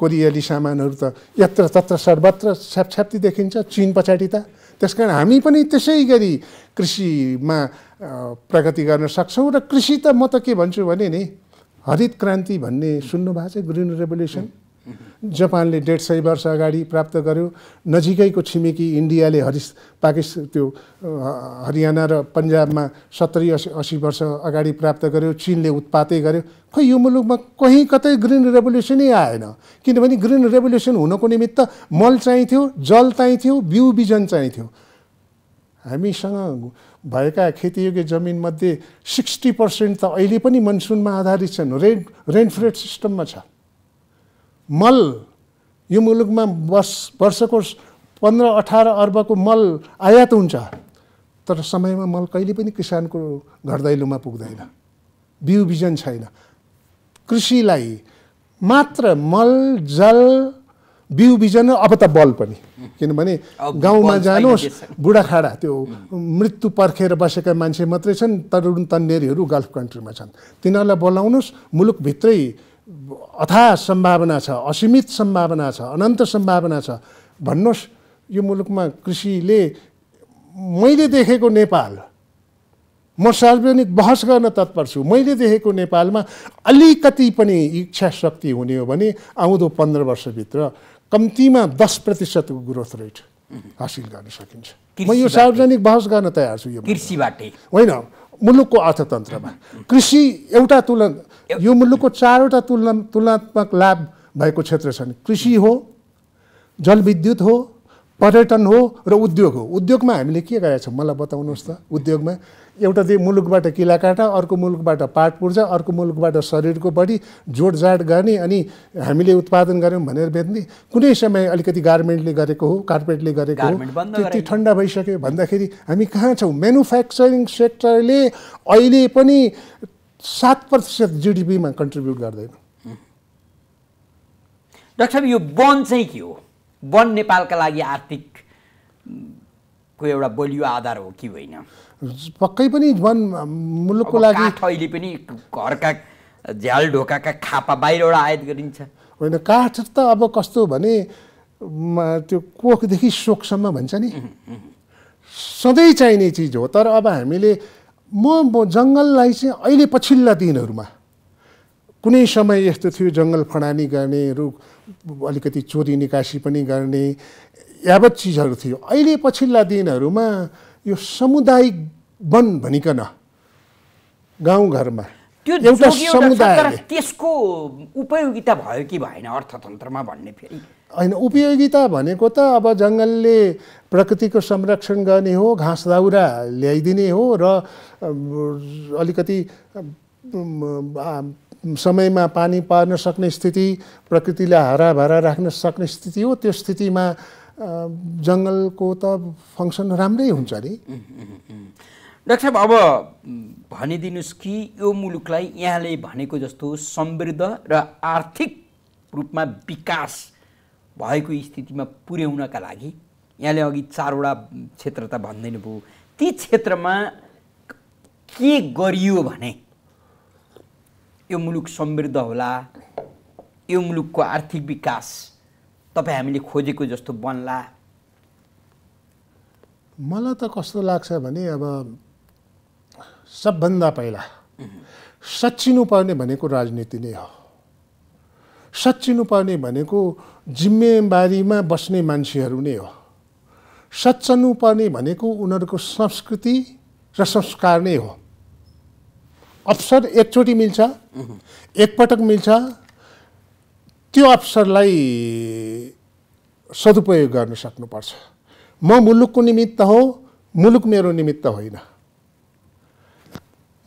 कोरियाली सामानहरू त यत्र तत्र सर्वत्र छ्यापछ्याप्ती देखिन्छ चिन पछाडि त त्यस कारण हामी पनि त्यसै गरी कृषिमा प्रगति गर्न सक्छौँ र कृषि त म त के भन्छु भने नि हरित क्रान्ति भन्ने सुन्नुभएको छ ग्रिन रेभोल्युसन जापानले डेढ सय वर्ष अगाडि प्राप्त गर्यो नजिकैको छिमेकी इन्डियाले हरिस पाकिस्तान त्यो हरियाणा र पन्जाबमा सत्तरी असी असी वर्ष अगाडि प्राप्त गर्यो चिनले उत्पातै गर्यो खोइ यो मुलुकमा कहीँ कतै ग्रिन रेभोल्युसनै आएन किनभने ग्रिन रेभोल्युसन हुनको निमित्त मल थियो जल थियो बिउ बिजन चाहिन्थ्यो हामीसँग भएका खेतीयोग्य जमिनमध्ये सिक्सटी पर्सेन्ट त अहिले पनि मनसुनमा आधारित छन् रेन रेनफ्रेड सिस्टममा छ मल यो मुलुकमा वर्ष वर्षको पन्ध्र अठार अर्बको मल आयात हुन्छ तर समयमा मल कहिले पनि किसानको घर दैलोमा पुग्दैन बिउ बिजन छैन कृषिलाई मात्र मल जल बिउ बिजन अब त बल पनि किनभने गाउँमा जानुहोस् बुढाखाडा त्यो मृत्यु पर्खेर बसेका मान्छे मात्रै छन् तरुण तन्नेरीहरू गल्फ कन्ट्रीमा छन् तिनीहरूलाई बोलाउनुहोस् मुलुकभित्रै अथा सम्भावना छ असीमित सम्भावना छ अनन्त सम्भावना छ भन्नुहोस् यो मुलुकमा कृषिले मैले देखेको नेपाल म सार्वजनिक बहस गर्न तत्पर छु मैले देखेको नेपालमा अलिकति पनि इच्छा शक्ति हुने हो भने आउँदो पन्ध्र वर्षभित्र कम्तीमा दस प्रतिशतको ग्रोथ रेट हासिल गर्न सकिन्छ म यो सार्वजनिक बहस गर्न तयार छु यो कृषिबाटै होइन मुलुकको अर्थतन्त्रमा कृषि एउटा तुलना यो मुलुकको चारवटा तुलना तुलनात्मक लाभ भएको क्षेत्र छन् कृषि हो जलविद्युत हो पर्यटन हो र उद्योग हो उद्योगमा हामीले के गरेका छौँ मलाई बताउनुहोस् त उद्योगमा एउटा चाहिँ मुलुकबाट किला काटा अर्को मुलुकबाट पाट पुर्जा अर्को मुलुकबाट शरीरको बडी जोडजाड गर्ने अनि हामीले उत्पादन गऱ्यौँ भनेर बेच्ने कुनै समय अलिकति गार्मेन्टले गरेको हो कार्पेटले गरेको हो त्यति ठन्डा भइसक्यो भन्दाखेरि हामी कहाँ छौँ म्यानुफ्याक्चरिङ सेक्टरले अहिले पनि सात प्रतिशत जिडिपीमा कन्ट्रिब्युट गर्दैन डाक्टर यो वन चाहिँ के हो वन नेपालका लागि आर्थिकको एउटा बलियो आधार हो कि होइन पक्कै पनि वन मुलुकको लागि अहिले पनि घरका झ्याल ढोकाका खापा बाहिरबाट आयात गरिन्छ होइन काठ त अब कस्तो भने त्यो कोखदेखि सोखसम्म भन्छ नि सधैँ चाहिने चिज हो तर अब हामीले म जङ्गललाई चाहिँ अहिले पछिल्ला दिनहरूमा कुनै समय यस्तो थियो जङ्गल फडानी गर्ने रुख अलिकति चोरी निकासी पनि गर्ने यावत चिजहरू थियो अहिले पछिल्ला दिनहरूमा यो सामुदायिक वन भनिकन गाउँघरमा एउटा समुदाय त्यसको उपयोगिता भयो कि भएन अर्थतन्त्रमा भन्ने फेरि होइन उपयोगिता भनेको त अब जङ्गलले प्रकृतिको संरक्षण गर्ने हो घाँस दाउरा ल्याइदिने हो र अलिकति समयमा पानी पार्न सक्ने स्थिति प्रकृतिलाई हराभरा राख्न सक्ने स्थिति हो त्यो स्थितिमा जङ्गलको त फङ्सन राम्रै हुन्छ अरे डाक्टर साहब अब भनिदिनुहोस् कि यो मुलुकलाई यहाँले भनेको जस्तो समृद्ध र आर्थिक रूपमा विकास भएको स्थितिमा पुर्याउनका लागि यहाँले अघि चारवटा क्षेत्र त भनिदिनु भयो ती क्षेत्रमा के गरियो भने यो मुलुक समृद्ध होला यो मुलुकको आर्थिक विकास तपाईँ हामीले खोजेको जस्तो बन्ला मलाई त कस्तो लाग्छ भने अब सबभन्दा पहिला सचिनु पर्ने भनेको राजनीति नै हो सचिनु पर्ने भनेको जिम्मेवारीमा बस्ने मान्छेहरू नै हो पर्ने भनेको उनीहरूको संस्कृति र संस्कार नै हो अवसर एकचोटि मिल्छ एकपटक मिल्छ त्यो अवसरलाई सदुपयोग गर्न सक्नुपर्छ म मुलुकको निमित्त हो मुलुक मेरो निमित्त होइन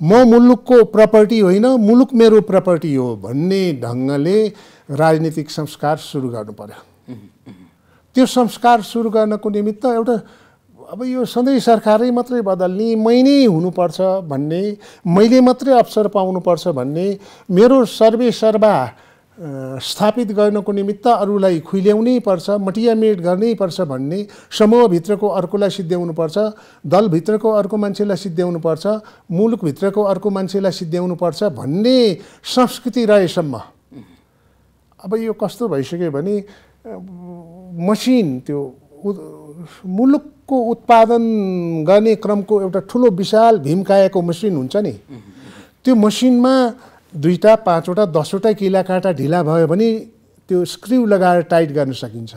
म मुलुकको प्रपर्टी होइन मुलुक मेरो प्रपर्टी हो भन्ने ढङ्गले राजनीतिक संस्कार सुरु गर्नु पर्यो त्यो संस्कार सुरु गर्नको निमित्त एउटा अब यो सधैँ सरकारै मात्रै बदल्ने मै नै हुनुपर्छ भन्ने मैले मात्रै अवसर पाउनुपर्छ भन्ने मेरो सर्वे सर्वा स्थापित गर्नको निमित्त अरूलाई खुल्याउनै पर्छ मटियामेट गर्नै पर्छ भन्ने समूहभित्रको अर्कोलाई सिद्ध्याउनुपर्छ दलभित्रको अर्को मान्छेलाई सिद्ध्याउनुपर्छ मुलुकभित्रको अर्को मान्छेलाई सिद्ध्याउनुपर्छ भन्ने संस्कृति रहेसम्म अब यो कस्तो भइसक्यो भने मसिन त्यो मुलुकको उत्पादन गर्ने क्रमको एउटा ठुलो विशाल भीमकायाको मसिन हुन्छ नि त्यो मसिनमा दुईवटा पाँचवटा दसवटा किला काँटा ढिला भयो भने त्यो स्क्रु लगाएर टाइट गर्न सकिन्छ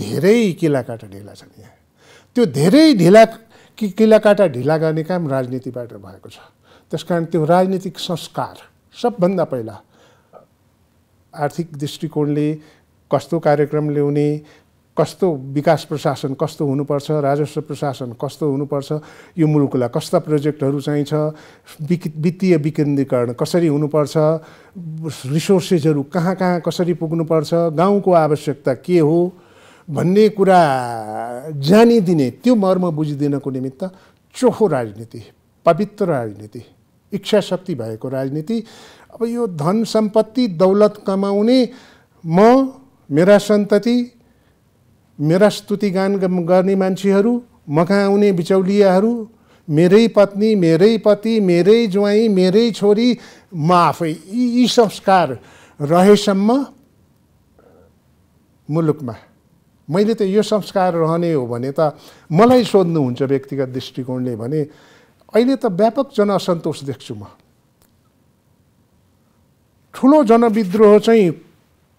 धेरै किला काँटा ढिला छन् यहाँ त्यो धेरै ढिला कि किला काँटा ढिला गर्ने काम राजनीतिबाट भएको छ त्यस कारण त्यो राजनीतिक संस्कार सबभन्दा पहिला आर्थिक दृष्टिकोणले कस्तो कार्यक्रम ल्याउने कस्तो विकास प्रशासन कस्तो हुनुपर्छ राजस्व प्रशासन कस्तो हुनुपर्छ यो मुलुकलाई कस्ता प्रोजेक्टहरू चाहिन्छ वित्तीय विकेन्द्रीकरण कसरी हुनुपर्छ रिसोर्सेसहरू कहाँ कहाँ कसरी पुग्नुपर्छ गाउँको आवश्यकता के हो भन्ने कुरा जानिदिने त्यो मर्म बुझिदिनको निमित्त चोखो राजनीति पवित्र राजनीति इच्छा शक्ति भएको राजनीति अब यो धन सम्पत्ति दौलत कमाउने म मेरा सन्तति मेरा स्तुतिगान गर्ने मान्छेहरू म कहाँ आउने बिचौलियाहरू मेरै पत्नी मेरै पति मेरै ज्वाइँ मेरै छोरी म आफै यी संस्कार रहेसम्म मुलुकमा मैले त यो संस्कार रहने हो भने त मलाई सोध्नुहुन्छ व्यक्तिगत दृष्टिकोणले भने अहिले त व्यापक जनअसन्तोष देख्छु म ठुलो जनविद्रोह चाहिँ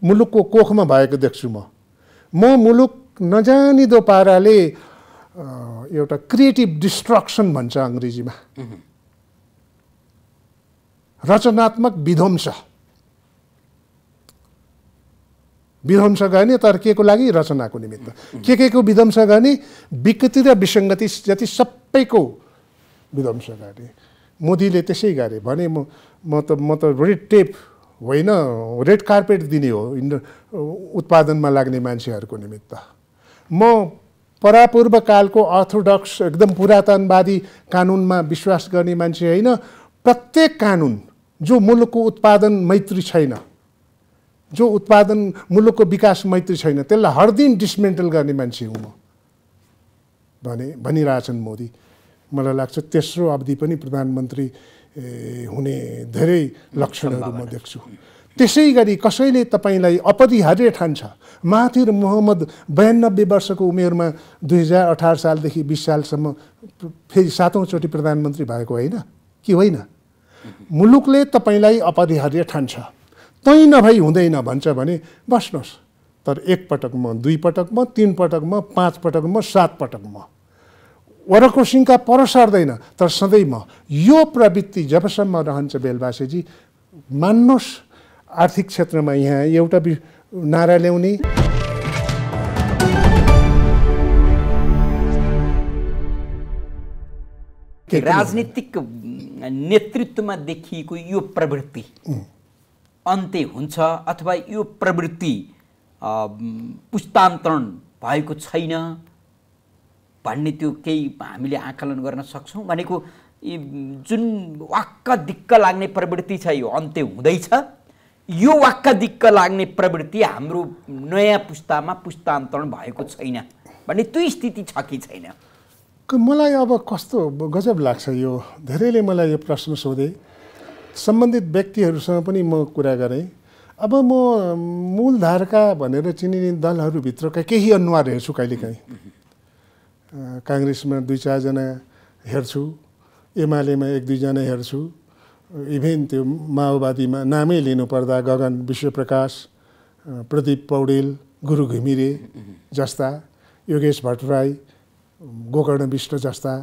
मुलुकको कोखमा भएको देख्छु म म मुलुक नजानिदो पाराले एउटा क्रिएटिभ डिस्ट्रक्सन भन्छ अङ्ग्रेजीमा रचनात्मक विध्वंस विध्वंस गर्ने तर के को लागि रचनाको निमित्त के के को विध्वंस गर्ने विकृति र विसङ्गति जति सबैको विध्वंस गर्ने मोदीले त्यसै गरे भने म म त म त रेड टेप होइन रेड कार्पेट दिने हो उत्पादनमा लाग्ने मान्छेहरूको निमित्त म परापूर्व कालको अर्थोडक्स एकदम पुरातनवादी कानुनमा विश्वास गर्ने मान्छे होइन प्रत्येक कानुन जो मुलुकको उत्पादन मैत्री छैन जो उत्पादन मुलुकको विकास मैत्री छैन त्यसलाई हर दिन डिसमेन्टल गर्ने मान्छे हुँ म भने भनिरहेछन् मोदी मलाई लाग्छ तेस्रो अवधि पनि प्रधानमन्त्री हुने धेरै लक्षणहरू म देख्छु त्यसै गरी कसैले तपाईँलाई अपरिहार्य ठान्छ माथिर मोहम्मद बयानब्बे वर्षको उमेरमा दुई हजार अठार सालदेखि बिस सालसम्म फेरि सातौँचोटि प्रधानमन्त्री भएको होइन कि होइन मुलुकले तपाईँलाई अपरिहार्य ठान्छ तै नभई हुँदैन भन्छ भने बस्नुहोस् तर एकपटक म दुईपटक म तिनपटक म पाँचपटक म सातपटक म वरको सिङ्का पर सर्दैन तर सधैँ म यो प्रवृत्ति जबसम्म रहन्छ बेलबासेजी मान्नुहोस् आर्थिक क्षेत्रमा यहाँ एउटा नारा ल्याउने राजनीतिक नेतृत्वमा देखिएको यो प्रवृत्ति अन्त्य हुन्छ अथवा यो प्रवृत्ति पुस्तान्तरण भएको छैन भन्ने त्यो केही हामीले आकलन गर्न सक्छौँ भनेको जुन वाक्क दिक्क लाग्ने प्रवृत्ति छ यो अन्त्य हुँदैछ यो वाक्क दिक्क लाग्ने प्रवृत्ति हाम्रो नयाँ पुस्तामा पुस्तान्तरण भएको छैन भन्ने त्यो स्थिति छ कि छैन मलाई अब कस्तो गजब लाग्छ यो धेरैले मलाई यो प्रश्न सोधे सम्बन्धित व्यक्तिहरूसँग पनि म कुरा गरेँ अब म मूलधारका भनेर चिनिने दलहरूभित्रका केही अनुहार हेर्छु कहिलेकाहीँ काङ्ग्रेसमा दुई चारजना हेर्छु एमालेमा एक दुईजना हेर्छु इभेन त्यो माओवादीमा नामै लिनुपर्दा गगन विश्वप्रकाश प्रदीप पौडेल गुरु घिमिरे जस्ता योगेश भट्टराई गोकर्ण विष्ट जस्ता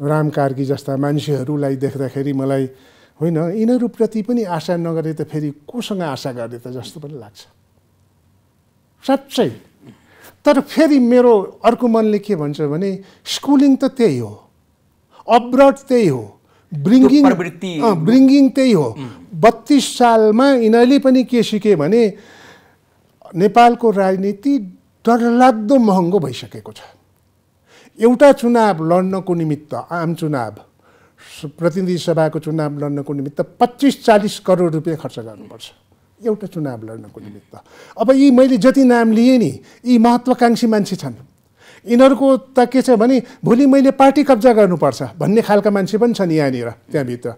राम कार्की जस्ता मान्छेहरूलाई देख्दाखेरि मलाई होइन यिनीहरूप्रति पनि आशा नगरे त फेरि कोसँग आशा गरे त जस्तो पनि लाग्छ साँच्चै तर फेरि मेरो अर्को मनले के भन्छ भने स्कुलिङ त त्यही हो अब्रड त्यही हो ब्रिङ्गिङ ब्रिङ्गिङ त्यही हो बत्तिस सालमा यिनीहरूले पनि के सिके भने नेपालको राजनीति डरलाग्दो महँगो भइसकेको छ एउटा चुनाव लड्नको निमित्त आम चुनाव प्रतिनिधि सभाको चुनाव लड्नको निमित्त पच्चिस चालिस करोड रुपियाँ खर्च गर्नुपर्छ एउटा चुनाव लड्नको निमित्त अब यी मैले जति नाम लिएँ नि यी महत्त्वाकाङ्क्षी मान्छे छन् यिनीहरूको त के छ भने भोलि मैले पार्टी कब्जा गर्नुपर्छ भन्ने खालका मान्छे पनि छन् यहाँनिर त्यहाँभित्र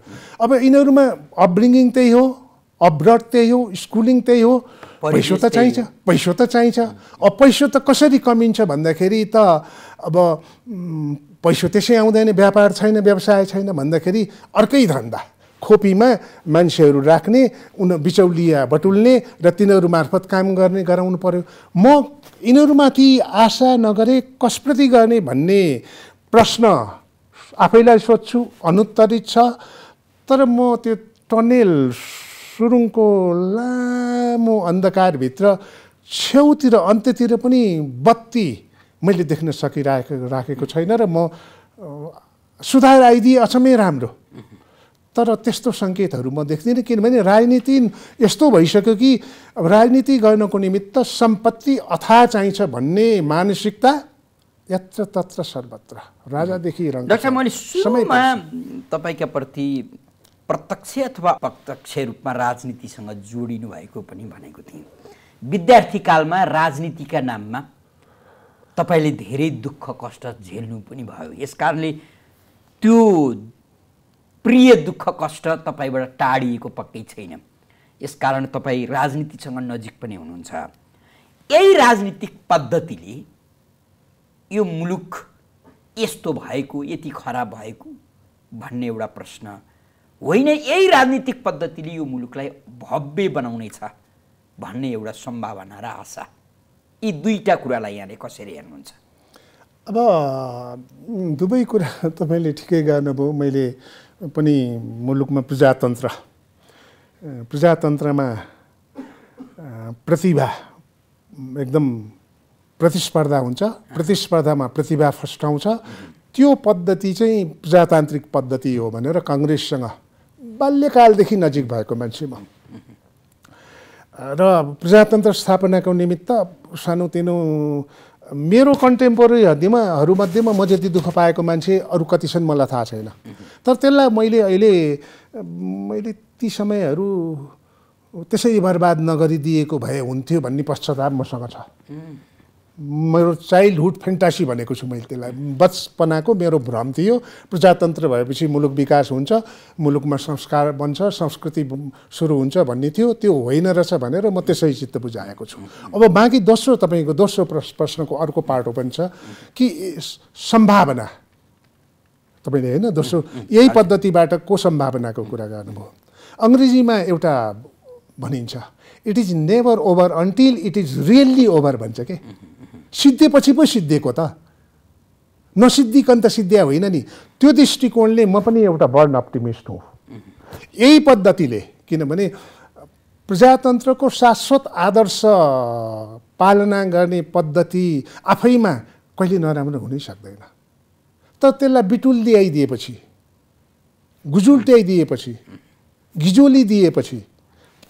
अब यिनीहरूमा अपब्रिङ्गिङ त्यही हो अपब्रड त्यही हो स्कुलिङ त्यही हो पैसो त चाहिन्छ पैसो त चाहिन्छ अब पैसो त कसरी कमिन्छ भन्दाखेरि त अब पैसो त्यसै आउँदैन व्यापार छैन व्यवसाय छैन भन्दाखेरि अर्कै धन्दा खोपीमा मान्छेहरू राख्ने उन बिचौलिया बटुल्ने र तिनीहरू मार्फत काम गर्ने गराउनु पर्यो म यिनीहरूमाथि आशा नगरे कसप्रति गर्ने भन्ने प्रश्न आफैलाई सोध्छु अनुत्तरित छ तर म त्यो टनेल सुरुङको लामो अन्धकारभित्र छेउतिर अन्त्यतिर पनि बत्ती मैले देख्न सकिराखेको राखेको छैन र म सुधार आइदिए अचम्मै राम्रो तर त्यस्तो सङ्केतहरू म देख्दिनँ किनभने राजनीति यस्तो भइसक्यो कि अब राजनीति गर्नको निमित्त सम्पत्ति अथा चाहिन्छ भन्ने मानसिकता यत्र तत्र सर्वत्र राजादेखि तपाईँका प्रति प्रत्यक्ष अथवा प्रत्यक्ष रूपमा राजनीतिसँग जोडिनु भएको पनि भनेको थिएँ विद्यार्थीकालमा राजनीतिका नाममा तपाईँले धेरै दुःख कष्ट झेल्नु पनि भयो यस कारणले त्यो प्रिय दुःख कष्ट तपाईँबाट टाढिएको पक्कै छैन यसकारण तपाईँ राजनीतिसँग नजिक पनि हुनुहुन्छ यही राजनीतिक पद्धतिले यो मुलुक यस्तो भएको यति खराब भएको भन्ने एउटा प्रश्न होइन यही राजनीतिक पद्धतिले यो मुलुकलाई भव्य बनाउने छ भन्ने एउटा सम्भावना र आशा यी दुईवटा कुरालाई यहाँले कसरी हेर्नुहुन्छ अब दुवै कुरा तपाईँले ठिकै गर्नुभयो मैले पनि मुलुकमा प्रजातन्त्र प्रजातन्त्रमा प्रतिभा एकदम प्रतिस्पर्धा हुन्छ प्रतिस्पर्धामा प्रतिभा फस्टाउँछ त्यो पद्धति चाहिँ प्रजातान्त्रिक पद्धति हो भनेर कङ्ग्रेससँग बाल्यकालदेखि नजिक भएको मान्छे म र प्रजातन्त्र स्थापनाको निमित्त सानोतिनो मेरो कन्टेम्पोरेरी म जति दुःख पाएको मान्छे अरू कति छन् मलाई थाहा छैन तर त्यसलाई मैले अहिले मैले ती समयहरू त्यसै बर्बाद नगरिदिएको भए हुन्थ्यो भन्ने पश्चाताप मसँग छ मेरो चाइल्डहुड फेन्टासी भनेको छु मैले त्यसलाई बचपनाको मेरो भ्रम थियो प्रजातन्त्र भएपछि मुलुक विकास हुन्छ मुलुकमा संस्कार बन्छ संस्कृति सुरु हुन्छ भन्ने थियो त्यो होइन रहेछ भनेर म त्यसै चित्त बुझाएको छु अब बाँकी दोस्रो तपाईँको दोस्रो प्रश्नको अर्को पाटो पनि छ कि सम्भावना तपाईँले होइन दोस्रो यही पद्धतिबाट को सम्भावनाको कुरा गर्नुभयो अङ्ग्रेजीमा एउटा भनिन्छ it is never over until it is really over भन्छ के सिद्धिएपछि पो सिद्धिएको त नसिद्धिकन त सिद्ध्या होइन नि त्यो दृष्टिकोणले म पनि एउटा बर्न अप्टिमिस्ट हुँ यही पद्धतिले किनभने प्रजातन्त्रको शाश्वत आदर्श पालना गर्ने पद्धति आफैमा कहिले नराम्रो हुनै सक्दैन तर त्यसलाई बिटुल ल्याइदिएपछि गुजुल्ट्याइदिएपछि घिजुली दिएपछि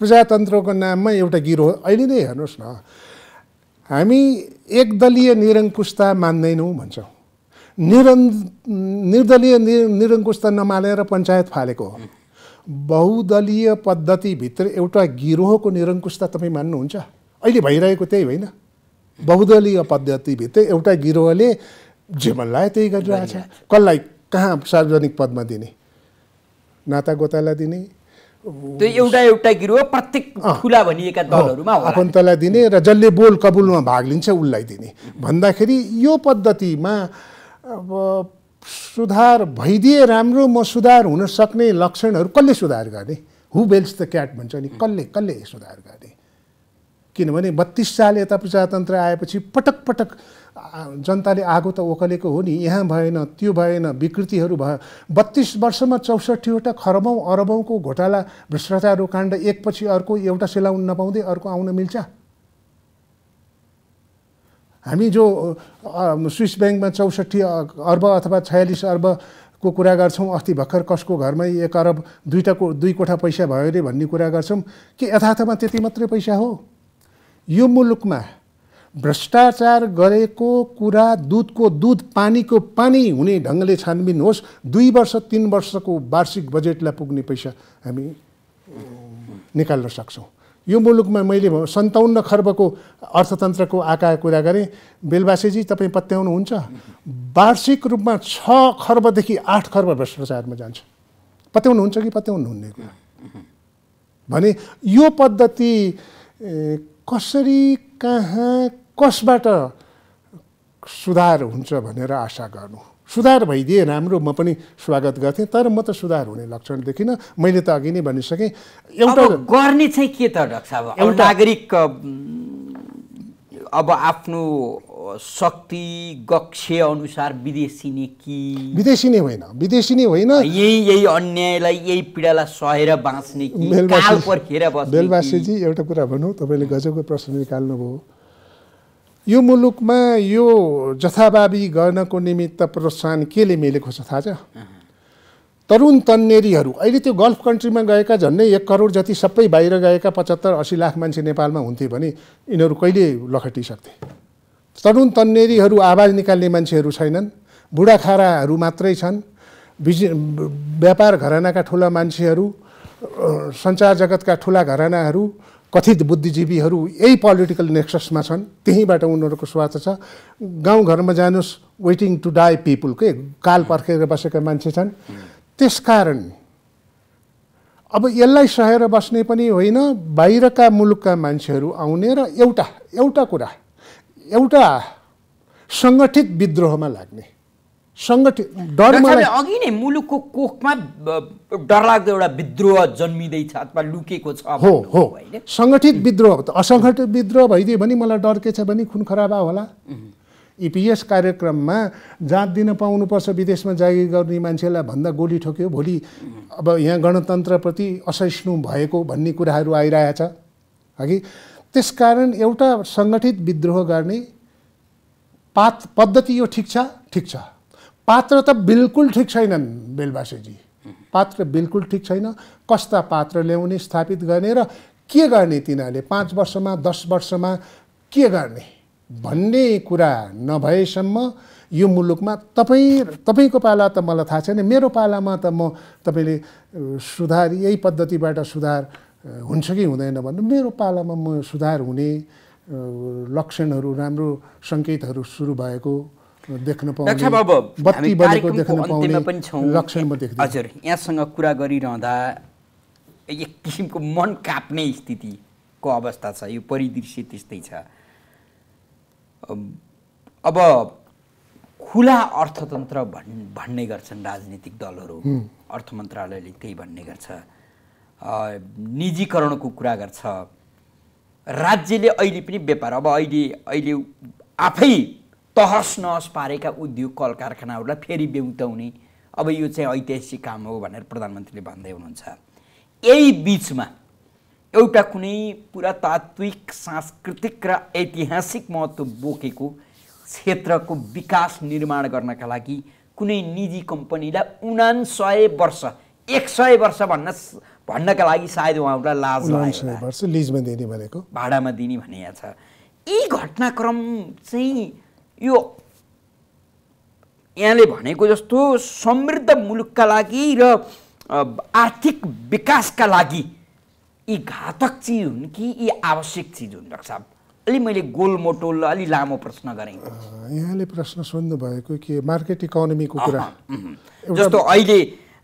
प्रजातन्त्रको नाममा एउटा गिरोह अहिले नै हेर्नुहोस् न हामी एकदलीय निरङ्कुशता मान्दैनौँ भन्छौँ निरन् निर्दलीय निरङ्कुशता नमालेर पञ्चायत फालेको हो बहुदलीय पद्धतिभित्र एउटा गिरोहको निरङ्कुशता तपाईँ मान्नुहुन्छ अहिले भइरहेको त्यही होइन बहुदलीय पद्धतिभित्र एउटा गिरोहले जे मनलाई त्यही गरिरहेछ कसलाई कहाँ सार्वजनिक पदमा दिने नातागोतालाई दिने त्यो एउटा एउटा गिरो प्रत्येक खुला भनिएका दलहरूमा आफन्तलाई दिने र जसले बोल कबुलमा भाग लिन्छ उसलाई दिने भन्दाखेरि यो पद्धतिमा अब सुधार भइदिए राम्रो म सुधार हुन सक्ने लक्षणहरू कसले सुधार गर्ने हु बेल्स द क्याट भन्छ नि कसले कसले सुधार गर्ने किनभने बत्तिस साल यता प्रजातन्त्र आएपछि पटक पटक जनताले आगो त ओकलेको हो नि यहाँ भएन त्यो भएन विकृतिहरू भयो बत्तिस वर्षमा चौसठीवटा खरबौँ अरबौँको घोटाला भ्रष्टाचार काण्ड एकपछि अर्को एउटा सेलाउन नपाउँदै अर्को आउन मिल्छ हामी जो स्विस ब्याङ्कमा चौसठी अर्ब अथवा छयालिस अर्बको कुरा गर्छौँ अस्ति भर्खर कसको घरमै एक अरब को दुई कोठा पैसा भयो अरे भन्ने कुरा गर्छौँ के यथार्थमा त्यति मात्रै पैसा हो यो मुलुकमा भ्रष्टाचार गरेको कुरा दुधको दुध पानीको पानी हुने ढङ्गले छानबिन होस् दुई वर्ष तिन वर्षको वार्षिक बजेटलाई पुग्ने पैसा हामी निकाल्न सक्छौँ यो मुलुकमा मैले सन्ताउन्न खर्बको अर्थतन्त्रको आकार कुरा गरेँ बेलबासेजी तपाईँ पत्याउनुहुन्छ वार्षिक रूपमा छ खर्बदेखि आठ खर्ब भ्रष्टाचारमा जान्छ पत्याउनुहुन्छ कि पत्याउनुहुन्न कुरा भने यो पद्धति कसरी कहाँ कसबाट सुधार हुन्छ भनेर आशा गर्नु सुधार भइदिए राम्रो म पनि स्वागत गर्थेँ तर म त सुधार हुने लक्षण देखिनँ मैले त अघि नै भनिसकेँ एउटा गर्ने चाहिँ के त डाक्टर साहब एउटा नागरिक अब आफ्नो शक्ति गक्षे अनुसार नै कि नै होइन नै होइन यही यही अन्यायलाई यही पीडालाई सहेर बाँच्ने कि बेलवासीजी एउटा कुरा भनौँ तपाईँले गजबको प्रश्न निकाल्नुभयो यो मुलुकमा यो जथाभावी गर्नको निमित्त प्रोत्साहन केले मिलेको छ थाहा छ तरुण तन्नेरीहरू अहिले त्यो गल्फ कन्ट्रीमा गएका झन्डै एक करोड जति सबै बाहिर गएका पचहत्तर असी लाख मान्छे नेपालमा हुन्थे भने यिनीहरू कहिले लखटिसक्थे तरुण तन्नेरीहरू आवाज निकाल्ने मान्छेहरू छैनन् बुढाखाराहरू मात्रै छन् बिज व्यापार घरानाका ठुला मान्छेहरू सञ्चार जगतका ठुला घरानाहरू कथित बुद्धिजीवीहरू यही पोलिटिकल नेक्ससमा छन् त्यहीँबाट उनीहरूको स्वार्थ छ गाउँघरमा जानुहोस् वेटिङ टु डाई पिपुल के काल पर्खेर बसेका मान्छे छन् त्यसकारण अब यसलाई सहेर बस्ने पनि होइन बाहिरका मुलुकका मान्छेहरू आउने र एउटा एउटा कुरा एउटा सङ्गठित विद्रोहमा लाग्ने सङ्गठित डर अघि नै मुलुकको कोखमा डरलाग्दो एउटा विद्रोह जन्मिँदैछ अथवा लुकेको छ हो हो सङ्गठित विद्रोह त असङ्गठित विद्रोह भइदियो भने मलाई डर के छ भने खुन खराबा होला इपिएस कार्यक्रममा जाँच दिन पाउनुपर्छ विदेशमा जागिर गर्ने मान्छेलाई भन्दा गोली ठोक्यो भोलि अब यहाँ गणतन्त्रप्रति असहिष्णु भएको भन्ने कुराहरू आइरहेछ हगि त्यसकारण एउटा सङ्गठित विद्रोह गर्ने पात पद्धति यो ठिक छ ठिक छ पात्र त बिल्कुल ठिक छैनन् बेलबासेजी पात्र बिल्कुल ठिक छैन कस्ता पात्र ल्याउने स्थापित गर्ने र के गर्ने तिनीहरूले पाँच वर्षमा दस वर्षमा के गर्ने भन्ने कुरा नभएसम्म यो मुलुकमा तपाईँ तपाईँको पाला त मलाई थाहा छैन मेरो पालामा त म तपाईँले सुधार यही पद्धतिबाट सुधार हुन्छ कि हुँदैन भन्नु मेरो पालामा म सुधार हुने लक्षणहरू राम्रो सङ्केतहरू सुरु भएको देख्न पाउने हजुर यहाँसँग कुरा गरिरहँदा एक किसिमको मन काप्ने स्थितिको अवस्था छ यो परिदृश्य त्यस्तै छ अब खुला अर्थतन्त्र भन् भन्ने गर्छन् राजनीतिक दलहरू अर्थ मन्त्रालयले त्यही भन्ने गर्छ निजीकरणको कुरा गर्छ राज्यले अहिले पनि व्यापार अब अहिले अहिले आफै तहस नहस पारेका उद्योग कल कारखानाहरूलाई फेरि बेउताउने अब यो चाहिँ ऐतिहासिक काम हो भनेर प्रधानमन्त्रीले भन्दै हुनुहुन्छ यही बिचमा एउटा कुनै पुरातात्विक सांस्कृतिक र ऐतिहासिक महत्त्व बोकेको क्षेत्रको विकास निर्माण गर्नका लागि कुनै निजी कम्पनीलाई उनान्सय वर्ष एक सय वर्ष भन्न भन्नका लागि सायद उहाँलाई लाज वर्ष लिजमा दिने भनेको भाडामा दिने भने छ यी घटनाक्रम चाहिँ यो यहाँले भनेको जस्तो समृद्ध मुलुकका लागि र आर्थिक विकासका लागि यी घातक चिज हुन् कि यी आवश्यक चिज हुन् डाक्टर साहब अलि मैले गोलमोटोल अलि लामो प्रश्न गरेँ यहाँले प्रश्न सोध्नु भएको कि मार्केट इकोनोमीको कुरा जस्तो अहिले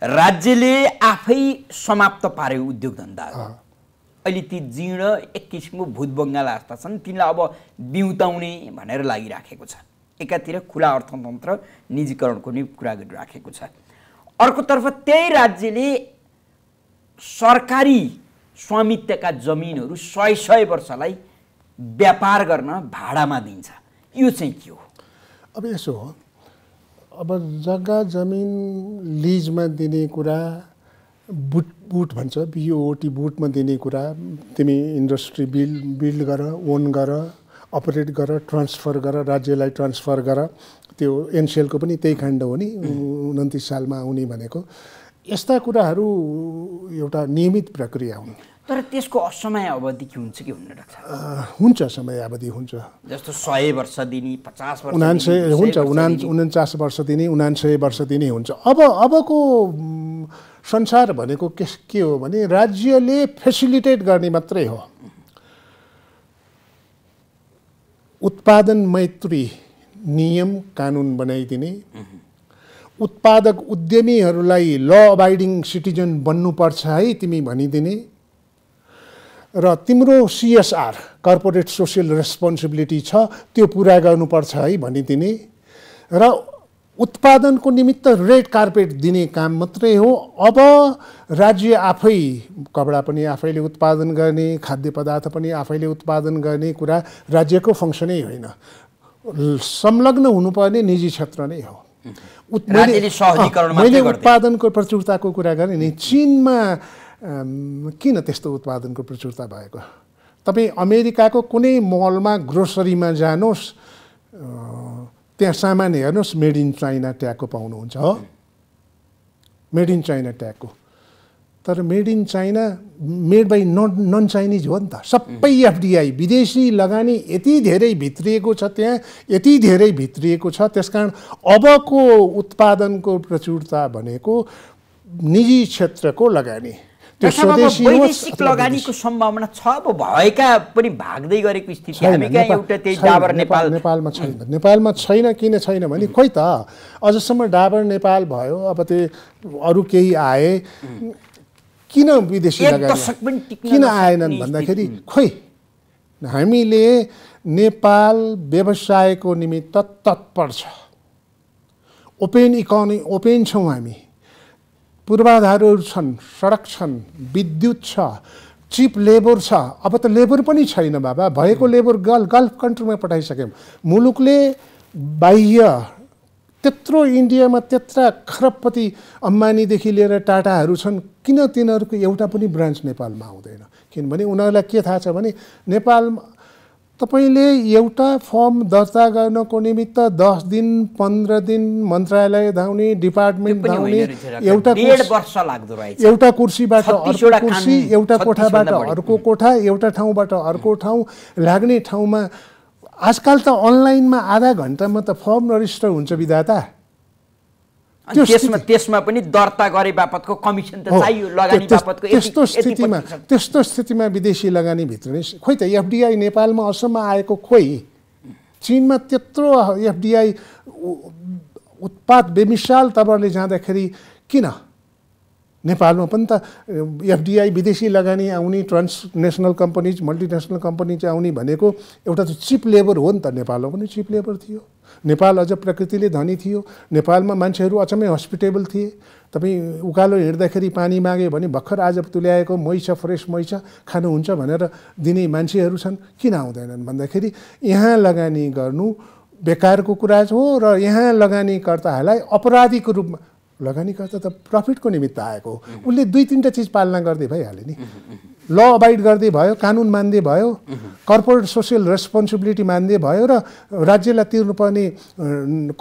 राज्यले आफै समाप्त पार्यो उद्योग धन्दा अहिले ती जीर्ण एक किसिमको भूत बङ्गाल आस्था छन् तिनलाई अब बिउताउने भनेर लागिराखेको छ एकातिर खुला अर्थतन्त्र निजीकरणको नि कुरा गरिराखेको छ अर्कोतर्फ त्यही राज्यले सरकारी स्वामित्वका जमिनहरू सय सय वर्षलाई व्यापार गर्न भाडामा दिन्छ यो चाहिँ के हो अब यसो हो अब जग्गा जमिन लिजमा दिने कुरा बुट बुट भन्छ बिओटी बुटमा दिने कुरा तिमी इन्डस्ट्री बिल बिल्ड गर ओन गर अपरेट गर ट्रान्सफर गर राज्यलाई ट्रान्सफर गर त्यो एनसिएलको पनि त्यही काण्ड हो नि उन्तिस सालमा आउने भनेको यस्ता कुराहरू एउटा नियमित प्रक्रिया हुन् तर त्यसको असमय अवधि के हुन्छ कि हुन्न हुन्छ समय अवधि हुन्छ जस्तो सय वर्ष दिने पचास वर्ष उना हुन्छ उना उन्चास वर्ष दिने उनान्सय वर्ष दिने हुन्छ अब अबको संसार भनेको के के हो भने राज्यले फेसिलिटेट गर्ने मात्रै हो उत्पादन मैत्री नियम कानुन बनाइदिने उत्पादक उद्यमीहरूलाई ल अबाइडिङ सिटिजन बन्नुपर्छ है तिमी भनिदिने र तिम्रो सिएसआर कर्पोरेट सोसियल रेस्पोन्सिबिलिटी छ त्यो पुरा गर्नुपर्छ है भनिदिने र उत्पादनको निमित्त रेड कार्पेट दिने काम मात्रै हो अब राज्य आफै कपडा पनि आफैले उत्पादन गर्ने खाद्य पदार्थ पनि आफैले उत्पादन गर्ने कुरा राज्यको फङ्सनै होइन संलग्न हुनुपर्ने निजी क्षेत्र नै हो मैले उत्पादनको प्रचुरताको कुरा गरेँ नि चिनमा किन त्यस्तो उत्पादनको प्रचुरता भएको तपाईँ अमेरिकाको कुनै मलमा ग्रोसरीमा जानुहोस् त्यहाँ सामान हेर्नुहोस् मेड इन चाइना ट्यागको पाउनुहुन्छ हो मेड इन चाइना ट्यागको तर made in China made by non non Chinese हो नि त सबै एफडिआई विदेशी लगानी यति धेरै भित्रिएको छ त्यहाँ यति धेरै भित्रिएको छ त्यस कारण अबको उत्पादनको प्रचुरता भनेको निजी क्षेत्रको लगानी वैदेशिक लगानीको सम्भावना छ अब भएका पनि भाग्दै गरेको स्थिति हामी कहाँ एउटा त्यही डाबर नेपाल नेपालमा छैन नेपालमा छैन किन छैन भने खोइ त अझसम्म डाबर नेपाल भयो अब त्यो अरू केही आए किन विदेशी लगानी किन आएनन् भन्दाखेरि खोइ हामीले नेपाल व्यवसायको निमित्त तत्पर छ ओपेन इकोनोमी ओपेन छौँ हामी पूर्वाधारहरू छन् सडक छन् विद्युत छ चिप लेबर छ अब त लेबर पनि छैन बाबा भएको लेबर गल गल्फ कन्ट्रीमा पठाइसक्यौँ मुलुकले बाह्य त्यत्रो इन्डियामा त्यत्रा खरबपति अम्बानीदेखि लिएर टाटाहरू छन् किन तिनीहरूको एउटा पनि ब्रान्च नेपालमा आउँदैन किनभने उनीहरूलाई के थाहा छ भने नेपाल तपाईँले एउटा फर्म दर्ता गर्नको निमित्त दस दिन पन्ध्र दिन मन्त्रालय धाउने डिपार्टमेन्ट धाउने एउटा एउटा कुर्सीबाट अर्को कुर्सी एउटा कोठाबाट अर्को कोठा एउटा ठाउँबाट अर्को ठाउँ लाग्ने ठाउँमा आजकल त अनलाइनमा आधा घन्टामा त फर्म रजिस्टर हुन्छ विधाता त्यसमा त्यसमा पनि दर्ता गरे बापतको कमिसन त चाहियो लगानी बापतको त्यस्तो स्थितिमा त्यस्तो स्थितिमा विदेशी लगानीभित्र नै खोइ त एफडिआई नेपालमा असममा आएको खोइ चिनमा त्यत्रो एफडिआई उत्पाद बेमिसाल तपाईँहरूले जाँदाखेरि किन नेपालमा पनि त एफडिआई विदेशी लगानी आउने ट्रान्सनेसनल कम्पनीज मल्टिनेसनल कम्पनीज आउने भनेको एउटा त चिप लेबर हो नि त नेपालमा पनि चिप लेबर थियो नेपाल अझ प्रकृतिले धनी थियो नेपालमा मान्छेहरू अचम्मै हस्पिटेबल थिए तपाईँ उकालो हिँड्दाखेरि पानी माग्यो भने भर्खर आज तुल्याएको मैछ फ्रेस मैछ खानुहुन्छ भनेर दिने मान्छेहरू छन् किन आउँदैनन् भन्दाखेरि यहाँ लगानी गर्नु बेकारको कुरा हो र यहाँ लगानीकर्ताहरूलाई अपराधीको रूपमा लगानीकर्ता त प्रफिटको निमित्त आएको हो उसले दुई तिनवटा चिज पालना गर्दै भइहाल्यो नि ल अबाइड गर्दै भयो कानुन मान्दै भयो कर्पोरेट सोसियल रेस्पोन्सिबिलिटी मान्दै भयो र राज्यलाई तिर्नुपर्ने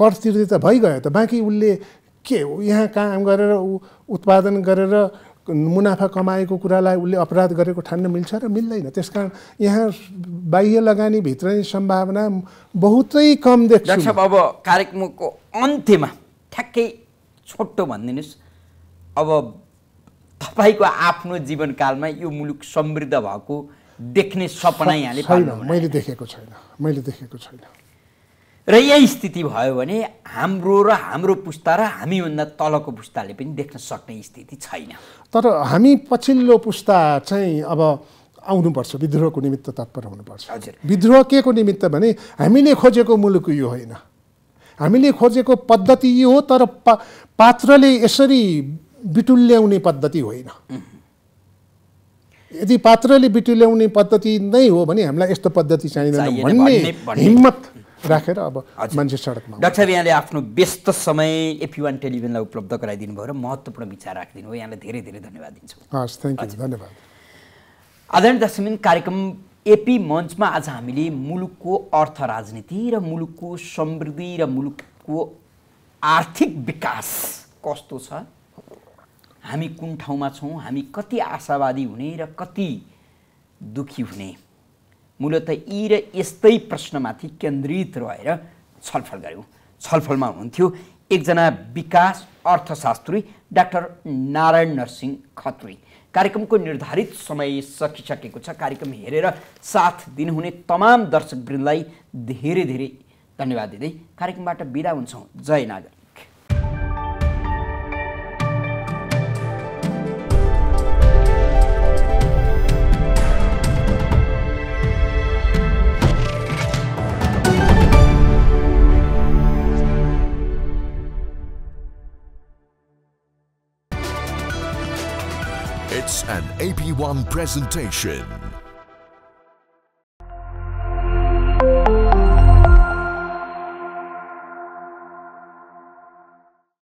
कर तिर्दै त भइगयो त बाँकी उसले के यहाँ काम गरेर उत्पादन गरेर मुनाफा कमाएको कुरालाई उसले अपराध गरेको ठान्न मिल्छ र मिल्दैन त्यस कारण यहाँ बाह्य लगानी भित्र सम्भावना बहुतै कम देख्छ अब कार्यक्रमको अन्त्यमा ठ्याक्कै छोटो भनिदिनुहोस् अब तपाईँको आफ्नो जीवनकालमा यो मुलुक समृद्ध भएको देख्ने सपना यहाँले मैले देखेको छैन मैले देखेको छैन र यही स्थिति भयो भने हाम्रो र हाम्रो पुस्ता र हामीभन्दा तलको पुस्ताले पनि देख्न सक्ने स्थिति छैन तर हामी पछिल्लो पुस्ता चाहिँ अब आउनुपर्छ विद्रोहको निमित्त तत्पर हुनुपर्छ हजुर विद्रोह के को निमित्त भने हामीले खोजेको मुलुक यो होइन हामीले खोजेको पद्धति यो हो तर पा पात्रले यसरी बिटुल्याउने पद्धति होइन यदि पात्रले बिटुल्याउने पद्धति नै हो भने हामीलाई यस्तो पद्धति चाहिँदैन भन्ने हिम्मत राखेर अब मान्छे सडकमा डक्टर यहाँले आफ्नो व्यस्त समय वान टेलिभिजनलाई उपलब्ध गराइदिनु भयो र महत्त्वपूर्ण विचार राखिदिनु भयो यहाँलाई धेरै धेरै धन्यवाद दिन्छु हस् थ्याङ्क यू धन्यवाद आदरणीय दशमिन कार्यक्रम एपी मञ्चमा आज हामीले मुलुकको अर्थ राजनीति र मुलुकको समृद्धि र मुलुकको आर्थिक विकास कस्तो छ हामी कुन ठाउँमा छौँ हामी कति आशावादी हुने र कति दुखी हुने मूलत यी र यस्तै प्रश्नमाथि केन्द्रित रहेर छलफल गऱ्यौँ छलफलमा हुनुहुन्थ्यो एकजना विकास अर्थशास्त्री डाक्टर नारायण नरसिंह खत्री कार्यक्रमको निर्धारित समय सकिसकेको छ कार्यक्रम हेरेर साथ दिनुहुने तमाम दर्शकवृन्दलाई धेरै धेरै धन्यवाद दिँदै कार्यक्रमबाट बिदा हुन्छौँ जय नागर An AP1 presentation.